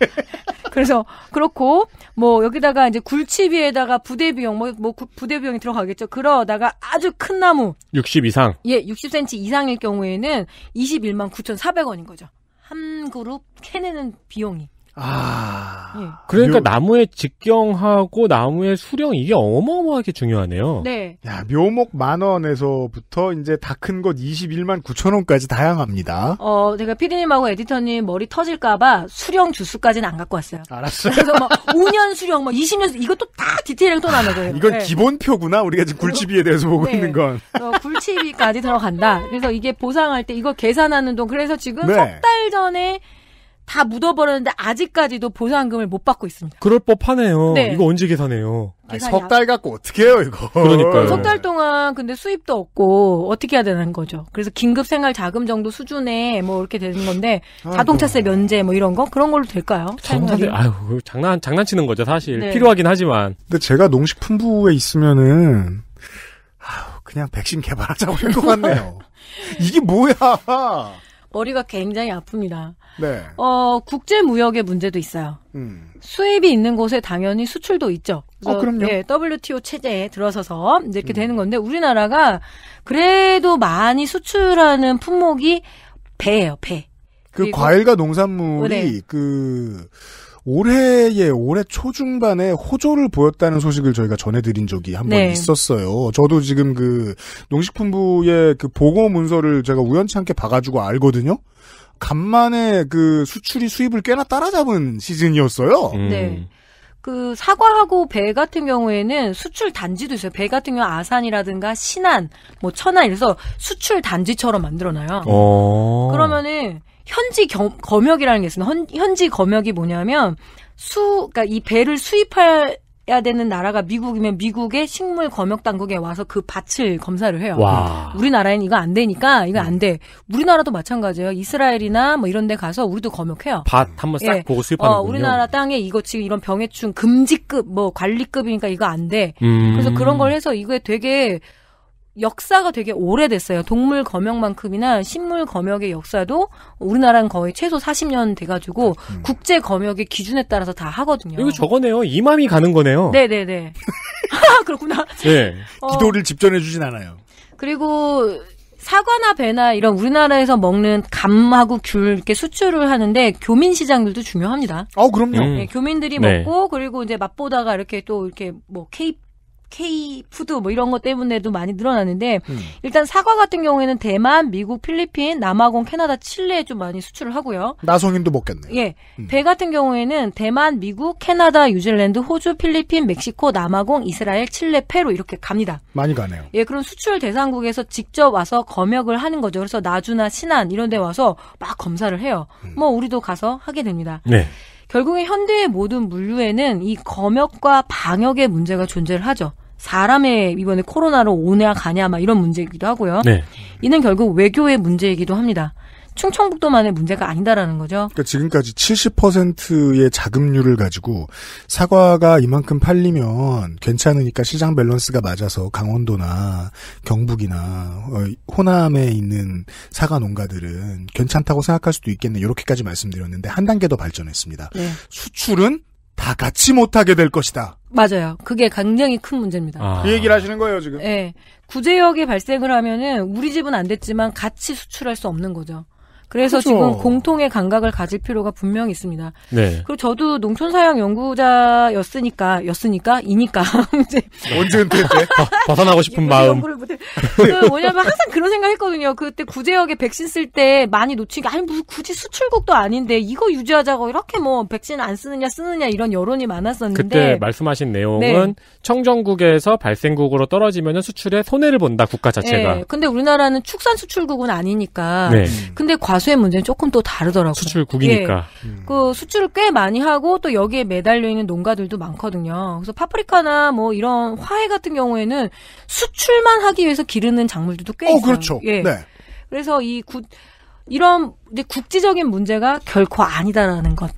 그래서 그렇고 뭐 여기다가 이제 굴치비에다가 부대 비용 뭐, 뭐 부대 비용이 들어가겠죠. 그러다가 아주 큰 나무 60 이상. 예, 60cm 이상일 경우에는 21만 9,400원인 거죠. 한 그룹 캐내는 비용이. 아. 예. 그러니까 묘... 나무의 직경하고 나무의 수령 이게 어마어마하게 중요하네요. 네. 야, 묘목 만 원에서부터 이제 다 큰 것 21만 9천 원까지 다양합니다. 어, 제가 피디님하고 에디터님 머리 터질까봐 수령 주수까지는 안 갖고 왔어요. 알았어요. 그래서 막 뭐 5년 수령, 막 뭐 20년 수령, 이것도 다 디테일하게 또 나눠요. 아, 이건 네. 기본표구나. 우리가 지금 굴치비에 대해서 보고 네. 있는 건. 어, 굴치비까지 들어간다. 그래서 이게 보상할 때 이거 계산하는 돈. 그래서 지금 네. 석달 전에 다 묻어버렸는데 아직까지도 보상금을 못 받고 있습니다. 그럴 법하네요. 네. 이거 언제 계산해요? 석 달 갖고 어떻게 해요 이거? 그러니까요. 석 달 동안 근데 수입도 없고 어떻게 해야 되는 거죠? 그래서 긴급 생활 자금 정도 수준에 뭐 이렇게 되는 건데 아, 네. 자동차세 면제 뭐 이런 거 그런 걸로 될까요? 사실 아유 장난 장난치는 거죠 사실 네. 필요하긴 하지만. 근데 제가 농식품부에 있으면은 아유, 그냥 백신 개발하자고 할것 같네요. (laughs) 이게 뭐야? 머리가 굉장히 아픕니다. 네. 어, 국제 무역의 문제도 있어요. 음. 수입이 있는 곳에 당연히 수출도 있죠. 어, 그럼요. 예, WTO 체제에 들어서서 이렇게 음. 되는 건데 우리나라가 그래도 많이 수출하는 품목이 배예요, 배. 그 과일과 농산물이 네. 그 올해에 올해 초중반에 호조를 보였다는 소식을 저희가 전해드린 적이 한번 네. 있었어요. 저도 지금 그 농식품부의 그 보고 문서를 제가 우연치 않게 봐가지고 알거든요. 간만에 그 수출이 수입을 꽤나 따라잡은 시즌이었어요. 음. 네. 그 사과하고 배 같은 경우에는 수출 단지도 있어요. 배 같은 경우 아산이라든가 신안, 뭐 천안 이래서 수출 단지처럼 만들어놔요. 오. 어. 그러면은 현지 겸, 검역이라는 게 있습니다. 현, 지 검역이 뭐냐면 수, 그니까이 배를 수입할 받아야 되는 나라가 미국이면 미국의 식물 검역 당국에 와서 그 밭을 검사를 해요. 와. 우리나라엔 이거 안 되니까 이거 음. 안 돼. 우리나라도 마찬가지예요. 이스라엘이나 뭐 이런 데 가서 우리도 검역해요. 밭 한번 싹 예. 보고 수입하는 어, 우리나라 땅에 이거 지금 이런 병해충 금지급 뭐 관리급이니까 이거 안 돼. 음. 그래서 그런 걸 해서 이거에 되게 역사가 되게 오래됐어요. 동물 검역만큼이나 식물 검역의 역사도 우리나라는 거의 최소 40년 돼가지고 음. 국제 검역의 기준에 따라서 다 하거든요. 이거 저거네요. 이맘이 가는 거네요. 네네네. 네, 네. (laughs) (laughs) 그렇구나. 네. 어. 기도를 집전해주진 않아요. 그리고 사과나 배나 이런 우리나라에서 먹는 감하고 귤 이렇게 수출을 하는데 교민 시장들도 중요합니다. 아, 그럼요. 음. 네, 교민들이 네. 먹고 그리고 이제 맛보다가 이렇게 또 이렇게 뭐 케이크 K 푸드 뭐 이런 것 때문에도 많이 늘어났는데 음. 일단 사과 같은 경우에는 대만, 미국, 필리핀, 남아공, 캐나다, 칠레에 좀 많이 수출을 하고요. 나송인도 먹겠네 예. 음. 배 같은 경우에는 대만, 미국, 캐나다, 뉴질랜드, 호주, 필리핀, 멕시코, 남아공, 이스라엘, 칠레, 페루 이렇게 갑니다. 많이 가네요. 예, 그럼 수출 대상국에서 직접 와서 검역을 하는 거죠. 그래서 나주나 신안 이런 데 와서 막 검사를 해요. 음. 뭐 우리도 가서 하게 됩니다. 네. 결국에 현대의 모든 물류에는 이 검역과 방역의 문제가 존재를 하죠. 사람의 이번에 코로나로 오냐 가냐 막 이런 문제이기도 하고요. 네. 이는 결국 외교의 문제이기도 합니다. 충청북도만의 문제가 아니다라는 거죠. 그러니까 지금까지 70%의 자금률을 가지고 사과가 이만큼 팔리면 괜찮으니까 시장 밸런스가 맞아서 강원도나 경북이나 어, 호남에 있는 사과 농가들은 괜찮다고 생각할 수도 있겠네. 이렇게까지 말씀드렸는데 한 단계 더 발전했습니다. 네. 수출은 다 같이 못하게 될 것이다. 맞아요. 그게 굉장히 큰 문제입니다. 아. 그 얘기를 하시는 거예요, 지금? 네. 구제역이 발생을 하면은 우리 집은 안 됐지만 같이 수출할 수 없는 거죠. 그래서 그죠 지금 공통의 감각을 가질 필요가 분명히 있습니다. 네. 그리고 저도 농촌 사양 연구자였으니까 였으니까 이니까 (laughs) 이제 언제 은퇴 (laughs) 벗어나고 싶은 마음. 그 뭐냐면 항상 그런 생각했거든요. 그때 구제역에 백신 쓸 때 많이 놓친 게 아니 뭐 굳이 수출국도 아닌데 이거 유지하자고 이렇게 뭐 백신 안 쓰느냐 쓰느냐 이런 여론이 많았었는데 그때 말씀하신 내용은 네. 청정국에서 발생국으로 떨어지면 수출에 손해를 본다 국가 자체가. 네. 근데 우리나라는 축산 수출국은 아니니까. 네. 근데 과 가수의 문제는 조금 또 다르더라고요. 수출국이니까. 예. 음. 그 수출을 꽤 많이 하고 또 여기에 매달려 있는 농가들도 많거든요. 그래서 파프리카나 뭐 이런 화해 같은 경우에는 수출만 하기 위해서 기르는 작물들도 꽤 어, 있어요. 그렇죠. 예. 네. 그래서 이 구, 이런 국지적인 문제가 결코 아니다라는 것.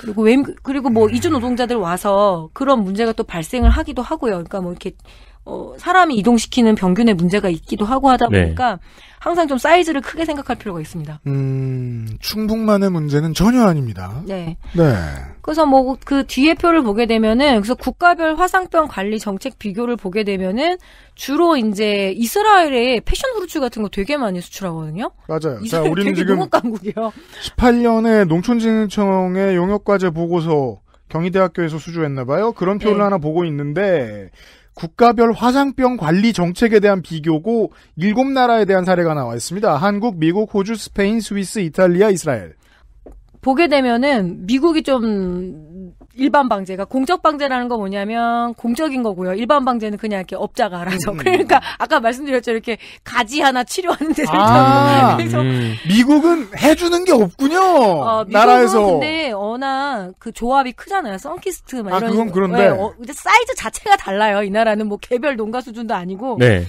그리고 웬, 그리고 뭐 음. 이주 노동자들 와서 그런 문제가 또 발생을 하기도 하고요. 그러니까 뭐 이렇게 어, 사람이 이동시키는 병균의 문제가 있기도 하고 하다 네. 보니까 네. 항상 좀 사이즈를 크게 생각할 필요가 있습니다. 음, 충북만의 문제는 전혀 아닙니다. 네. 네. 그래서 뭐 그 뒤에 표를 보게 되면은 그래서 국가별 화상병 관리 정책 비교를 보게 되면은 주로 이제 이스라엘에 패션 후르츠 같은 거 되게 많이 수출하거든요. 맞아요. 자, 우리는 지금 강국이요. 18년에 농촌진흥청의 용역 과제 보고서 경희대학교에서 수주했나 봐요. 그런 표를 네. 하나 보고 있는데 국가별 화상병 관리 정책에 대한 비교고 일곱 나라에 대한 사례가 나와 있습니다. 한국, 미국, 호주, 스페인, 스위스, 이탈리아, 이스라엘. 보게 되면은 미국이 좀 일반 방제가 공적 방제라는 건 뭐냐면 공적인 거고요. 일반 방제는 그냥 이렇게 업자가 알아서. 음. 그러니까 아까 말씀드렸죠. 이렇게 가지 하나 치료하는 데를 아, 음. 그래서 음. 미국은 해주는 게 없군요. 어, 나라에서. 근데 워낙 그 조합이 크잖아요. 썬키스트 막 아, 이런. 아 그건 그런데. 네, 어, 근데 사이즈 자체가 달라요. 이 나라는 뭐 개별 농가 수준도 아니고. 네.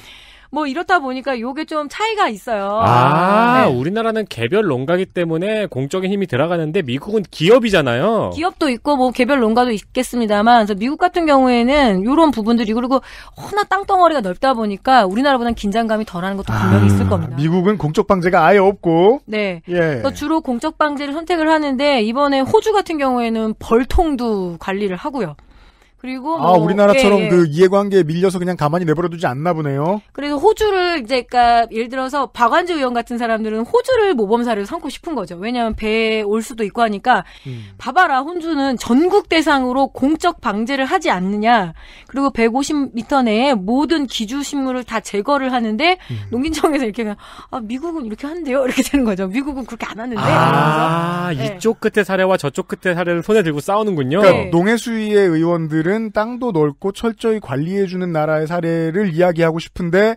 뭐 이렇다 보니까 요게 좀 차이가 있어요. 아, 네. 우리나라는 개별 농가기 때문에 공적인 힘이 들어가는데 미국은 기업이잖아요. 기업도 있고 뭐 개별 농가도 있겠습니다만 그래서 미국 같은 경우에는 요런 부분들이 그리고 허나 땅덩어리가 넓다 보니까 우리나라보다는 긴장감이 덜하는 것도 분명히 있을 아, 겁니다. 아, 미국은 공적 방제가 아예 없고 네. 예. 주로 공적 방제를 선택을 하는데 이번에 호주 같은 경우에는 벌통도 관리를 하고요. 그리고 뭐아 뭐 우리나라처럼 예, 예. 그 이해관계에 밀려서 그냥 가만히 내버려두지 않나 보네요. 그래서 호주를 이제 그니까 예를 들어서 박완주 의원 같은 사람들은 호주를 모범사를 삼고 싶은 거죠. 왜냐하면 배에 올 수도 있고 하니까 음. 봐봐라 혼주는 전국 대상으로 공적 방제를 하지 않느냐. 그리고 150m 내에 모든 기주 식물을 다 제거를 하는데 음. 농민청에서 이렇게 그냥, 아 미국은 이렇게 하는데요 이렇게 되는 거죠. 미국은 그렇게 안 하는데. 아 이러면서. 이쪽 네. 끝의 사례와 저쪽 끝의 사례를 손에 들고 싸우는군요. 그러니까 네. 농해수위의 의원들은 다른 땅도 넓고 철저히 관리해주는 나라의 사례를 이야기하고 싶은데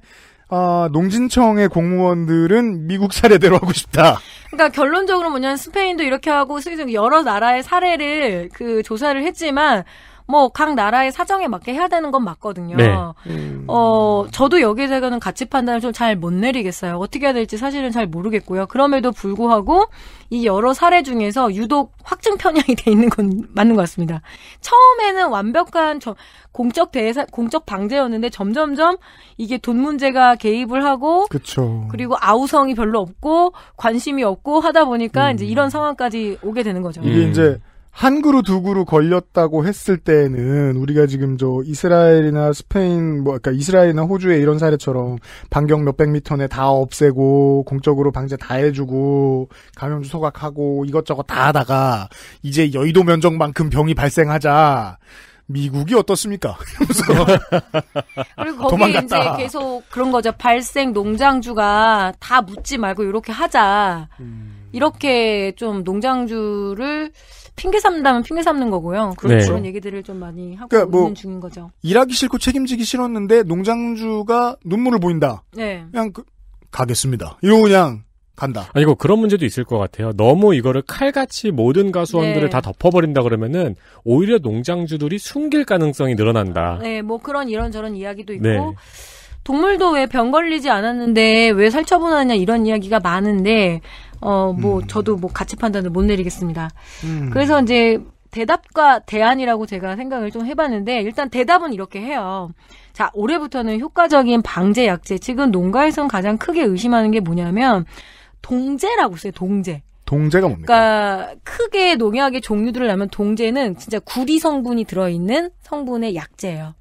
아, 농진청의 공무원들은 미국 사례대로 하고 싶다. 그러니까 결론적으로 뭐냐면 스페인도 이렇게 하고 여러 나라의 사례를 그 조사를 했지만 뭐각 나라의 사정에 맞게 해야 되는 건 맞거든요. 네. 음. 어 저도 여기에 대해서는 가치 판단을 좀 잘 못 내리겠어요. 어떻게 해야 될지 사실은 잘 모르겠고요. 그럼에도 불구하고 이 여러 사례 중에서 유독 확증 편향이 돼 있는 건 맞는 것 같습니다. 처음에는 완벽한 저, 공적 대사 공적 방제였는데 점점점 이게 돈 문제가 개입을 하고 그쵸. 그리고 아우성이 별로 없고 관심이 없고 하다 보니까 음. 이제 이런 상황까지 오게 되는 거죠. 이게 음. 이제 한 그루 두 그루 걸렸다고 했을 때는 우리가 지금 저 이스라엘이나 스페인 뭐 그러니까 이스라엘이나 호주의 이런 사례처럼 반경 몇 백 미터 내 다 없애고 공적으로 방제 다 해주고 감염주 소각하고 이것저것 다 하다가 이제 여의도 면적만큼 병이 발생하자 미국이 어떻습니까? (laughs) (laughs) 그리고 거기에 도망갔다. 이제 계속 그런 거죠. 발생 농장주가 다 묻지 말고 이렇게 하자. 음. 이렇게 좀 농장주를 핑계 삼다면 핑계 삼는 거고요. 그런 네. 그런 얘기들을 좀 많이 하고 그러니까 뭐 있는 중인 거죠. 일하기 싫고 책임지기 싫었는데 농장주가 눈물을 보인다. 네. 그냥 그, 가겠습니다. 이거 그냥 간다. 아니거 그런 문제도 있을 것 같아요. 너무 이거를 칼같이 모든 가수원들을 네. 다 덮어버린다 그러면은 오히려 농장주들이 숨길 가능성이 늘어난다. 네, 뭐 그런 이런저런 이야기도 있고. 네. 동물도 왜 병 걸리지 않았는데 왜 살처분하냐 이런 이야기가 많은데 어, 뭐, 음. 저도 뭐 가치 판단을 못 내리겠습니다. 음. 그래서 이제 대답과 대안이라고 제가 생각을 좀 해봤는데, 일단 대답은 이렇게 해요. 자, 올해부터는 효과적인 방제 약제, 지금 농가에선 가장 크게 의심하는 게 뭐냐면, 동제라고 써요, 동제. 동제가 뭡니까? 그러니까 크게 농약의 종류들을 나면 동제는 진짜 구리 성분이 들어있는 성분의 약제예요.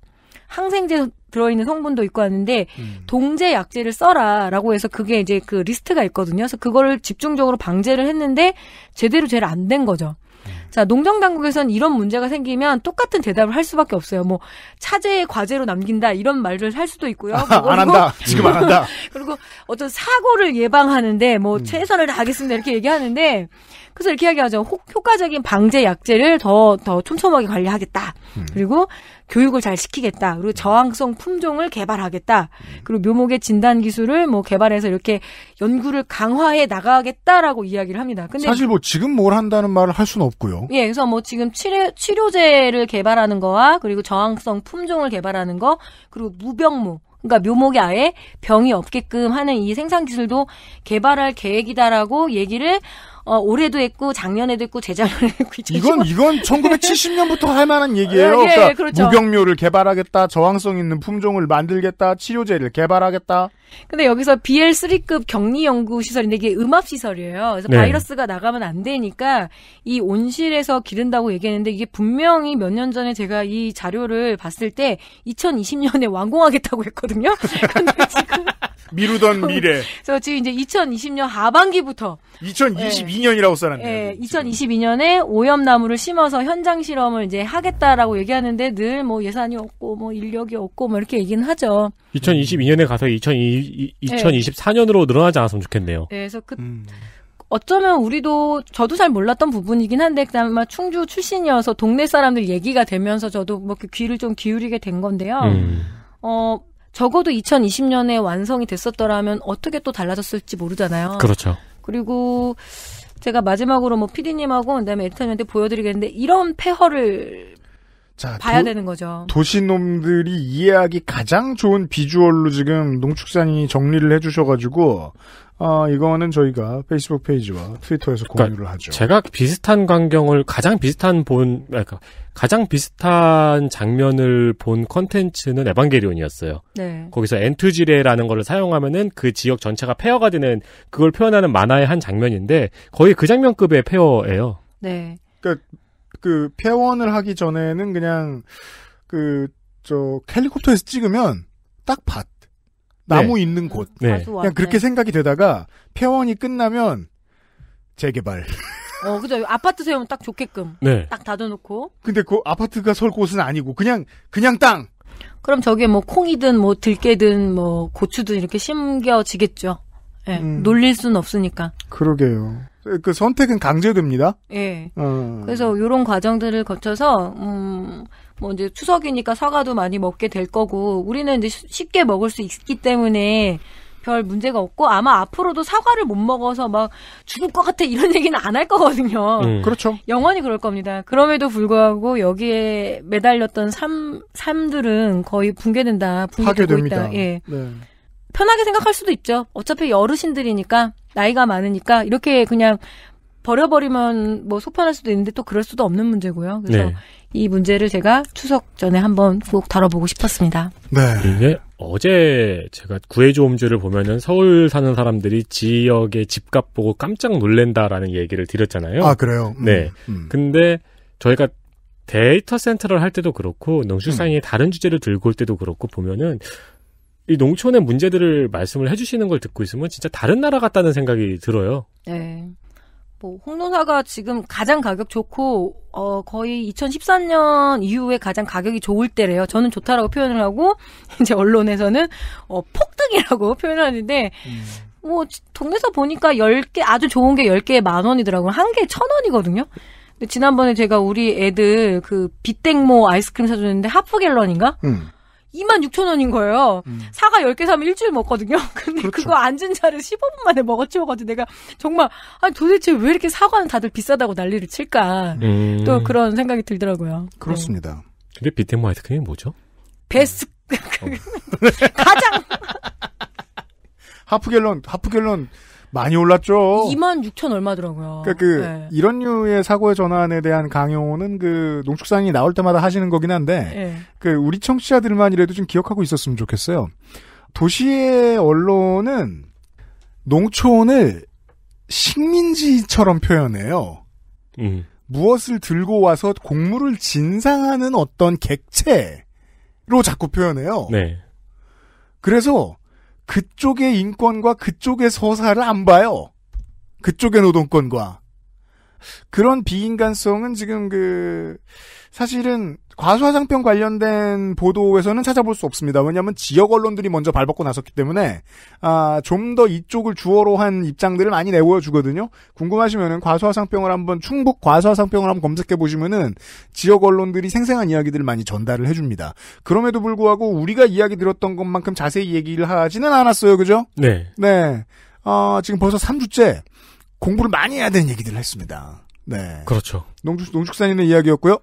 항생제 들어있는 성분도 있고 하는데 음. 동제 약제를 써라라고 해서 그게 이제 그 리스트가 있거든요. 그래서 그거를 집중적으로 방제를 했는데 제대로 제일 안된 거죠. 음. 자, 농정 당국에선 이런 문제가 생기면 똑같은 대답을 할 수밖에 없어요. 뭐 차제의 과제로 남긴다 이런 말을 할 수도 있고요. 아, 안 한다. (laughs) 지금 안 한다. 그리고 어떤 사고를 예방하는데 뭐 음. 최선을 다하겠습니다 이렇게 얘기하는데 그래서 이렇게 이야기하죠. 효과적인 방제 약제를 더, 더 촘촘하게 관리하겠다. 음. 그리고 교육을 잘 시키겠다. 그리고 저항성 품종을 개발하겠다. 음. 그리고 묘목의 진단 기술을 뭐 개발해서 이렇게 연구를 강화해 나가겠다라고 이야기를 합니다. 근데 사실 뭐 지금 뭘 한다는 말을 할 수는 없고요. 예, 그래서 뭐 지금 치료, 치료제를 개발하는 거와 그리고 저항성 품종을 개발하는 거 그리고 무병무 그러니까 묘목이 아예 병이 없게끔 하는 이 생산 기술도 개발할 계획이다라고 얘기를 어, 올해도 했고 작년에도 했고 재작년에도 했고 이건 이건 1970년부터 할 만한 (laughs) 어, 얘기예요. 예, 그러니까 그렇죠. 무경묘를 개발하겠다. 저항성 있는 품종을 만들겠다. 치료제를 개발하겠다. 근데 여기서 BL 3급 격리 연구 시설인데 이게 음압 시설이에요. 그래서 네. 바이러스가 나가면 안 되니까 이 온실에서 기른다고 얘기했는데 이게 분명히 몇 년 전에 제가 이 자료를 봤을 때 2020년에 완공하겠다고 했거든요. (laughs) 근데 지금 미루던 (laughs) 미래. 그래서 지금 이제 2020년 하반기부터 2022년이라고 써놨네요. 예, 2022년에 오염나무를 심어서 현장 실험을 이제 하겠다라고 얘기하는데 늘 뭐 예산이 없고 뭐 인력이 없고 뭐 이렇게 얘기는 하죠. 2022년에 가서 2020, 2024년으로 예. 늘어나지 않았으면 좋겠네요. 예, 그래서 그 음. 어쩌면 우리도 저도 잘 몰랐던 부분이긴 한데 그다음에 충주 출신이어서 동네 사람들 얘기가 되면서 저도 뭐 귀를 좀 기울이게 된 건데요. 음. 어 적어도 2020년에 완성이 됐었더라면 어떻게 또 달라졌을지 모르잖아요. 그렇죠. 그리고 제가 마지막으로 뭐 피디님하고 그다음에 에디터님한테 보여드리겠는데 이런 폐허를 자, 봐야 도, 되는 거죠. 도시놈들이 이해하기 가장 좋은 비주얼로 지금 농축산이 정리를 해주셔가지고 아, 이거는 저희가 페이스북 페이지와 트위터에서 그러니까 공유를 하죠. 제가 비슷한 광경을 가장 비슷한 본, 그러니까 가장 비슷한 장면을 본 컨텐츠는 에반게리온이었어요. 네. 거기서 엔투지레라는 거를 사용하면은 그 지역 전체가 폐허가 되는 그걸 표현하는 만화의 한 장면인데 거의 그 장면급의 폐허예요. 네. 그러니까 그 폐원을 하기 전에는 그냥 그저 캘리콥터에서 찍으면 딱 봤. 나무 네. 있는 곳. 네. 그냥 그렇게 생각이 되다가 폐원이 끝나면 재개발. 어, 그죠. 아파트 세우면 딱 좋게끔. 네. 딱 닫아놓고. 근데 그 아파트가 설 곳은 아니고, 그냥, 그냥 땅! 그럼 저게 뭐 콩이든 뭐 들깨든 뭐 고추든 이렇게 심겨지겠죠. 예. 음. 놀릴 수는 없으니까. 그러게요. 그 선택은 강제됩니다. 예. 어. 그래서 요런 과정들을 거쳐서, 음, 뭐 이제 추석이니까 사과도 많이 먹게 될 거고 우리는 이제 쉽게 먹을 수 있기 때문에 별 문제가 없고 아마 앞으로도 사과를 못 먹어서 막 죽을 것 같아 이런 (laughs) 얘기는 안 할 거거든요. 음. 그렇죠. 영원히 그럴 겁니다. 그럼에도 불구하고 여기에 매달렸던 삶 삶들은 거의 붕괴된다, 붕괴되고 됩니 있다. 예. 네. 편하게 생각할 수도 있죠. 어차피 어르신들이니까 나이가 많으니까 이렇게 그냥 버려버리면 뭐소편할 수도 있는데 또 그럴 수도 없는 문제고요. 그래서 네. 이 문제를 제가 추석 전에 한번 꼭 다뤄보고 싶었습니다. 네. 이게 어제 제가 구해조음주를 보면은 서울 사는 사람들이 지역의 집값 보고 깜짝 놀랜다라는 얘기를 드렸잖아요. 아, 그래요? 음, 네. 음. 근데 저희가 데이터 센터를 할 때도 그렇고 농축상이 음. 다른 주제를 들고 올 때도 그렇고 보면은 이 농촌의 문제들을 말씀을 해주시는 걸 듣고 있으면 진짜 다른 나라 같다는 생각이 들어요. 네. 뭐 홍론화가 지금 가장 가격 좋고 어 거의 2013년 이후에 가장 가격이 좋을 때래요. 저는 좋다라고 표현을 하고 (laughs) 이제 언론에서는 어 폭등이라고 (laughs) 표현 하는데 음. 뭐 동네에서 보니까 10개 아주 좋은 게 10개에 만 원이더라고요. 한 개에 천 원이거든요. 근데 지난번에 제가 우리 애들 그 빗땡모 아이스크림 사줬는데 하프갤런인가? 음. 26,000원인 거예요. 음. 사과 10개 사면 일주일 먹거든요. (laughs) 근데 그렇죠. 그거 앉은 자를 15분 만에 먹어치워가지고 내가 정말, 아니 도대체 왜 이렇게 사과는 다들 비싸다고 난리를 칠까. 음. 또 그런 생각이 들더라고요. 네. 그렇습니다. 네. 근데 비테모 아이스크림이 뭐죠? 베스, 어. (laughs) 가장! 하프갤런, 하프갤런 많이 올랐죠. 2만 6천 얼마더라고요. 그러니까 그 네. 이런 류의 사고의 전환에 대한 강요는 그 농축산이 나올 때마다 하시는 거긴 한데 네. 그 우리 청취자들만이라도 좀 기억하고 있었으면 좋겠어요. 도시의 언론은 농촌을 식민지처럼 표현해요. 음. 무엇을 들고 와서 곡물을 진상하는 어떤 객체로 자꾸 표현해요. 네. 그래서 그쪽의 인권과 그쪽의 서사를 안 봐요. 그쪽의 노동권과. 그런 비인간성은 지금 그, 사실은 과수화장병 관련된 보도에서는 찾아볼 수 없습니다. 왜냐하면 지역 언론들이 먼저 발벗고 나섰기 때문에 아, 좀 더 이쪽을 주어로 한 입장들을 많이 내보여주거든요. 궁금하시면은 과수화상병을 한번 충북 과수화상병을 한번 검색해 보시면은 지역 언론들이 생생한 이야기들을 많이 전달을 해줍니다. 그럼에도 불구하고 우리가 이야기 들었던 것만큼 자세히 얘기를 하지는 않았어요, 그죠? 네. 네. 어, 지금 벌써 3주째 공부를 많이 해야 되는 얘기들을 했습니다. 네. 그렇죠. 농축, 농축산인의 이야기였고요.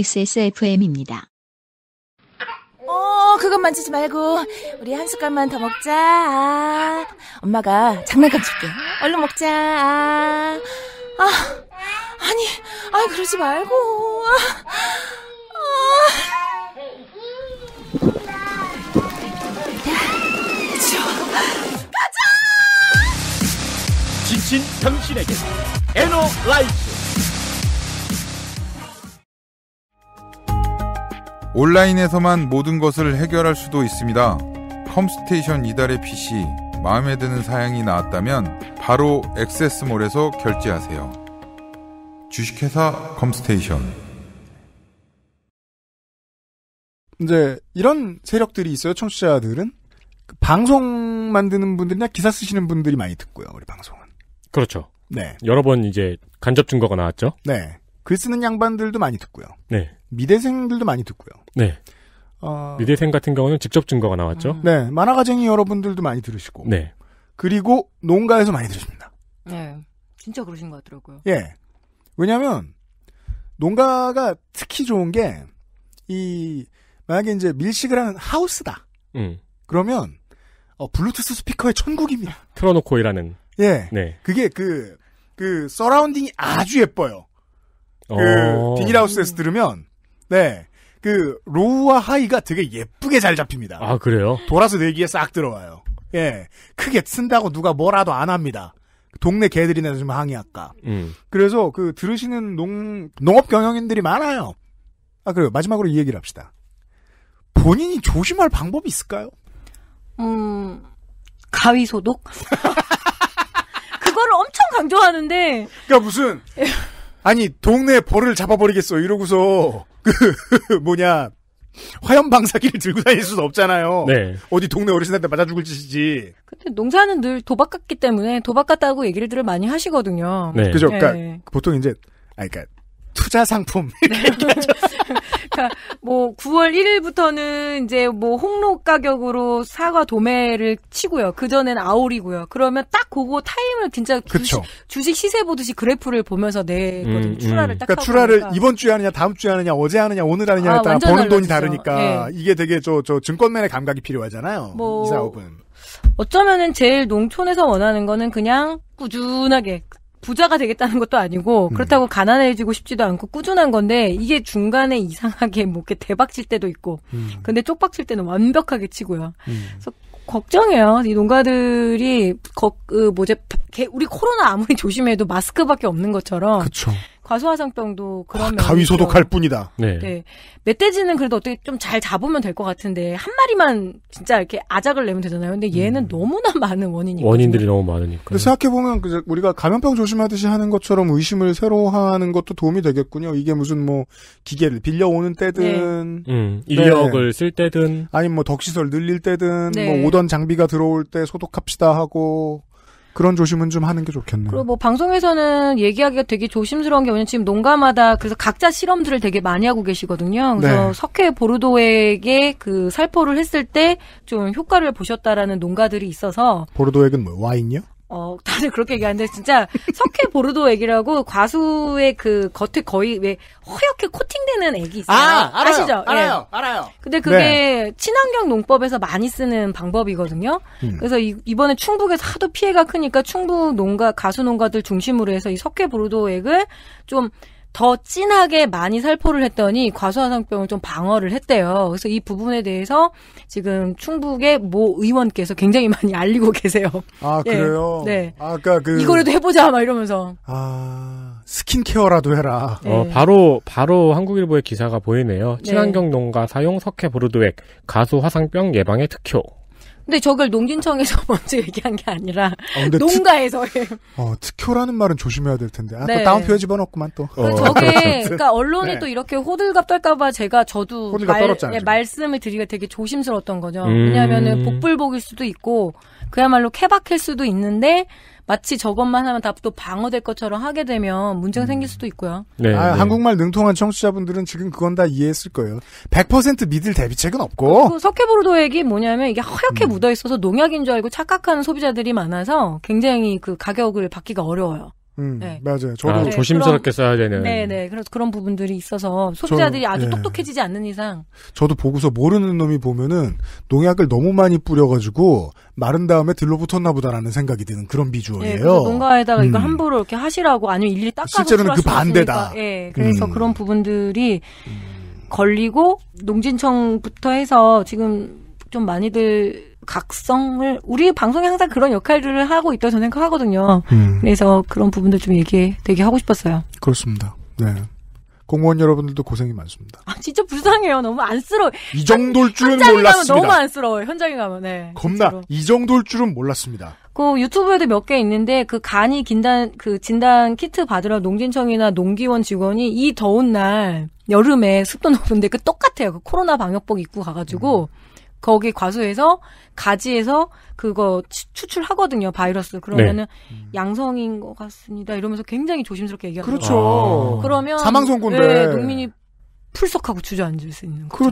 XSFM입니다. 어, 그것 만지지 말고 우리 한 숟갈만 더 먹자. 아, 엄마가 장난감 줄게. 얼른 먹자. 아, 아니, 아 그러지 말고. 아, 아. 가자! 지친 당신에게 에너라이트 온라인에서만 모든 것을 해결할 수도 있습니다. 컴스테이션 이달의 PC 마음에 드는 사양이 나왔다면 바로 액세스몰에서 결제하세요. 주식회사 컴스테이션 이제 이런 세력들이 있어요. 청취자들은 그 방송 만드는 분들이나 기사 쓰시는 분들이 많이 듣고요. 우리 방송은 그렇죠. 네 여러 번 이제 간접 증거가 나왔죠. 네글 쓰는 양반들도 많이 듣고요. 네. 미대생들도 많이 듣고요. 네. 어... 미대생 같은 경우는 직접 증거가 나왔죠. 음. 네. 만화가쟁이 여러분들도 많이 들으시고. 네. 그리고 농가에서 많이 들으십니다. 네. 진짜 그러신 것 같더라고요. 예. 왜냐면, 농가가 특히 좋은 게, 이, 만약에 이제 밀식을 하는 하우스다. 음. 그러면, 어, 블루투스 스피커의 천국입니다. 틀어놓고 일하는. 예. 네. 그게 그, 그, 서라운딩이 아주 예뻐요. 그 어. 비닐하우스에서 들으면 네. 그 로우와 하이가 되게 예쁘게 잘 잡힙니다. 아 그래요? 돌아서 내기에 싹 들어와요. 예, 크게 쓴다고 누가 뭐라도 안 합니다. 동네 개들이나 좀 항의할까. 음. 그래서 그 들으시는 농 농업 경영인들이 많아요. 아 그래요. 마지막으로 이 얘기를 합시다. 본인이 조심할 방법이 있을까요? 음, 가위 소독. (laughs) 그거를 엄청 강조하는데. 그러니까 무슨 예. 아니 동네 벌을 잡아버리겠어 이러고서 그 (laughs) 뭐냐 화염 방사기를 들고 다닐 수는 없잖아요. 네. 어디 동네 어르신한테 맞아 죽을 짓이지. 근데 농사는 늘 도박 같기 때문에 도박 같다고 얘기를 들을 많이 하시거든요. 네. 그죠? 네. 그러니까 보통 이제 아 그러니까 투자 상품 이렇게 네. (laughs) 그러니까 뭐 9월 1일부터는 이제 뭐 홍로 가격으로 사과 도매를 치고요. 그전엔 아울이고요. 그러면 딱 그거 타임을 진짜 주식, 주식, 시세 보듯이 그래프를 보면서 내거든요. 음, 출하를 음. 딱 그러니까 출하를 보니까. 이번 주에 하느냐 다음 주에 하느냐 어제 하느냐 오늘 하느냐에 아, 따라 버는 달라지죠. 돈이 다르니까 네. 이게 되게 저, 저 증권맨의 감각이 필요하잖아요. 뭐, 이 사업은. 어쩌면은 제일 농촌에서 원하는 거는 그냥 꾸준하게 부자가 되겠다는 것도 아니고 음. 그렇다고 음. 가난해지고 싶지도 않고 꾸준한 건데 이게 중간에 이상하게 뭐게 대박 칠 때도 있고 음. 근데 쪽박 칠 때는 완벽하게 치고요. 음. 그래서 걱정해요. 이 농가들이 거, 그 뭐제 우리 코로나 아무리 조심해도 마스크밖에 없는 것처럼 그쵸. 과수화상병도 그러 아, 가위 소독할 뿐이다. 네. 네. 멧돼지는 그래도 어떻게 좀 잘 잡으면 될 것 같은데 한 마리만 진짜 이렇게 아작을 내면 되잖아요. 근데 얘는 음. 너무나 많은 원인이 원인들이 너무 많으니까. 근데 생각해 보면 그 우리가 감염병 조심하듯이 하는 것처럼 의심을 새로 하는 것도 도움이 되겠군요. 이게 무슨 뭐 기계를 빌려오는 때든, 네. 음, 인력을 네. 쓸 때든, 아니면 뭐 덕시설 늘릴 때든, 뭐 네. 뭐 오던 장비가 들어올 때 소독합시다 하고 그런 조심은 좀 하는 게 좋겠네요. 그리고 뭐 방송에서는 얘기하기가 되게 조심스러운 게 뭐냐면 지금 농가마다 그래서 각자 실험들을 되게 많이 하고 계시거든요. 그래서 네. 석회 보르도에그 살포를 했을 때 좀 효과를 보셨다라는 농가들이 있어서 보르도액은 뭐 와인요? 어, 다들 그렇게 얘기하는데 진짜 석회 보르도 애기라고 과수의 그 겉에 거의 왜 허옇게 코팅되는 애기 있어요. 아, 알아요, 시죠 예. 알아요, 예. 알아요. 근데 그게 네. 친환경 농법에서 많이 쓰는 방법이거든요. 음. 그래서 이, 이번에 충북에서 하도 피해가 크니까 충북 농가 가수 농가들 중심으로 해서 이 석회 보르도 액을 좀더 진하게 많이 살포를 했더니 과수화상병을 좀 방어를 했대요. 그래서 이 부분에 대해서 지금 충북의 모 의원께서 굉장히 많이 (laughs) 알리고 계세요. 아 예. 그래요? 네. 아까 그러니까 그 이거라도 해보자 막 이러면서 아 스킨케어라도 해라. 네. 어 바로 바로 한국일보의 기사가 보이네요. 네. 친환경 농가 사용 석회 보르도액 가수 화상병 예방에 특효. 근데 저걸 농진청에서 (laughs) 먼저 얘기한 게 아니라 어, 농가에서. 특, 어, 특효라는 말은 조심해야 될 텐데. 아까 네. 다운표에 집어넣고만 또. 그 어. 저게 그렇죠, 그렇죠. 그러니까 언론에 네. 또 이렇게 호들갑 떨까봐 제가 저도 말, 예, 말씀을 드리기가 되게 조심스러웠던 거죠. 음. 왜냐하면 복불복일 수도 있고 그야말로 케바케일 수도 있는데 마치 저것만 하면 다 또 방어될 것처럼 하게 되면 문제가 생길 수도 있고요. 네, 아, 네. 한국말 능통한 청취자분들은 지금 그건 다 이해했을 거예요. 100% 믿을 대비책은 없고. 그 석회보르도액이 뭐냐면 이게 허옇게 음. 묻어 있어서 농약인 줄 알고 착각하는 소비자들이 많아서 굉장히 그 가격을 받기가 어려워요. 음, 네. 맞아요. 아, 저도 아, 네, 조심스럽게 그런, 써야 되는. 네네. 네. 그래서 그런 부분들이 있어서 소비자들이 저, 아주 예. 똑똑해지지 않는 이상. 저도 보고서 모르는 놈이 보면은 농약을 너무 많이 뿌려가지고 마른 다음에 들러붙었나 보다라는 생각이 드는 그런 비주얼이에요. 네, 농가에다가 음. 이걸 함부로 이렇게 하시라고 아니면 일일이 닦아서 실제로는 그 반대다. 예. 네, 그래서 음. 그런 부분들이 음. 걸리고 농진청부터 해서 지금 좀 많이들 각성을 우리 방송이 항상 그런 역할을 들 하고 있다고 저는 생각하거든요. 음. 그래서 그런 부분들 좀 얘기 되게 하고 싶었어요. 그렇습니다. 네. 공무원 여러분들도 고생이 많습니다. 아, 진짜 불쌍해요. 너무 안쓰러워. 이 정도일 줄은 몰랐습니다. 너무 안쓰러워 현장에 가면. 네. 겁나 진짜로. 이 정도일 줄은 몰랐습니다. 그 유튜브에도 몇 개 있는데 그 간이 긴단 그 진단 키트 받으러 농진청이나 농기원 직원이 이 더운 날 여름에 습도 높은데 그 똑같아요. 그 코로나 방역복 입고 가가지고 음. 거기 과수에서 가지에서 그거 추출하거든요 바이러스 그러면은 네. 음. 양성인 것 같습니다 이러면서 굉장히 조심스럽게 얘기하고 그렇죠 아. 그러면 사망 선고인데 네, 농민이 풀썩하고 주저앉을 수 있는 거죠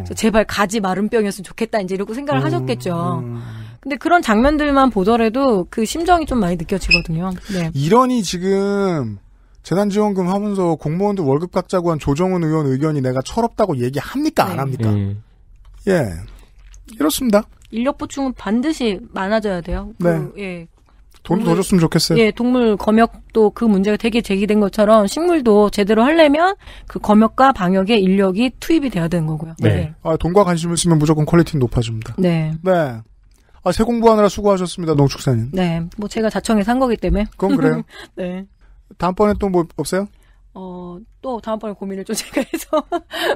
그렇죠 제발 가지 마른병이었으면 좋겠다 이제 이렇게 생각을 음, 하셨겠죠 음. 근데 그런 장면들만 보더라도 그 심정이 좀 많이 느껴지거든요 네. 이러니 지금 재난지원금 하면서 공무원들 월급 깎자고 한 조정훈 의원 의견이 내가 철없다고 얘기합니까 안 네. 합니까 음. 예 이렇습니다. 인력 보충은 반드시 많아져야 돼요. 그, 네. 그, 예. 돈도 더 줬으면 좋겠어요. 예, 동물 검역도 그 문제가 되게 제기된 것처럼 식물도 제대로 하려면 그 검역과 방역에 인력이 투입이 돼야 되는 거고요. 네. 네. 아, 돈과 관심을 쓰면 무조건 퀄리티는 높아집니다. 네. 네. 아, 새 공부하느라 수고하셨습니다, 농축사님. 네. 뭐 제가 자청해서 한 거기 때문에. 그건 그래요. (laughs) 네. 다음번에 또 뭐 없어요? 어, 또 다음번에 고민을 좀 (laughs) 제가 해서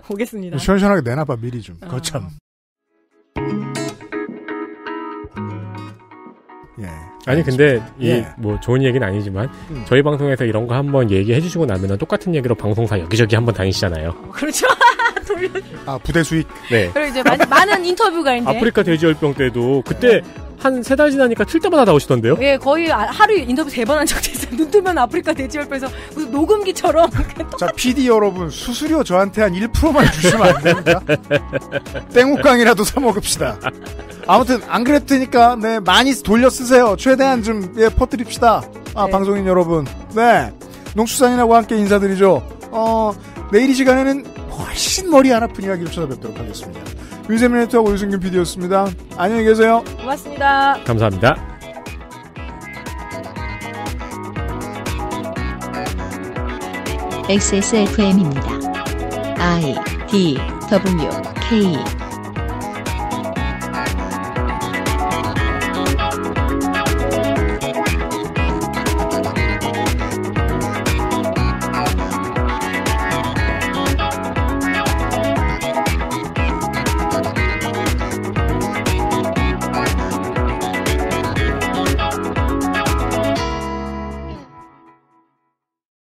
보겠습니다 시원시원하게 내놔봐, 미리 좀. 아... 거참. 예. 아니 근데 이뭐 예. 뭐 좋은 얘기는 아니지만 음. 저희 방송에서 이런 거 한번 얘기해 주시고 나면은 똑같은 얘기로 방송사 여기저기 한번 다니시잖아요. 어, 그렇죠. (laughs) 돌려. 아 부대 수익. 네. 그리고 이제 많, 은 인터뷰가 있는데. 아프리카 돼지열병 때도 그때 네. 한세달 지나니까 틀 때마다 나오시던데요? 예, 거의 아, 하루 인터뷰 세 번 한 적도 있어요. 눈 뜨면 아프리카 돼지열병에서 무슨 녹음기처럼. (laughs) 자, PD 여러분, 수수료 저한테 한 1%만 주시면 안 됩니다. 땡우깡이라도 사먹읍시다. 아무튼, 안 그랬으니까, 네, 많이 돌려 쓰세요. 최대한 좀, 예, 퍼뜨립시다. 아, 네. 방송인 여러분. 네. 농수산이라고 함께 인사드리죠. 어, 내일 이 시간에는 훨씬 머리 안 아픈 이야기를 찾아뵙도록 하겠습니다. 윤세민 해투하고 유승균 PD였습니다. 안녕히 계세요. 고맙습니다. 감사합니다. XSFM입니다. I D W K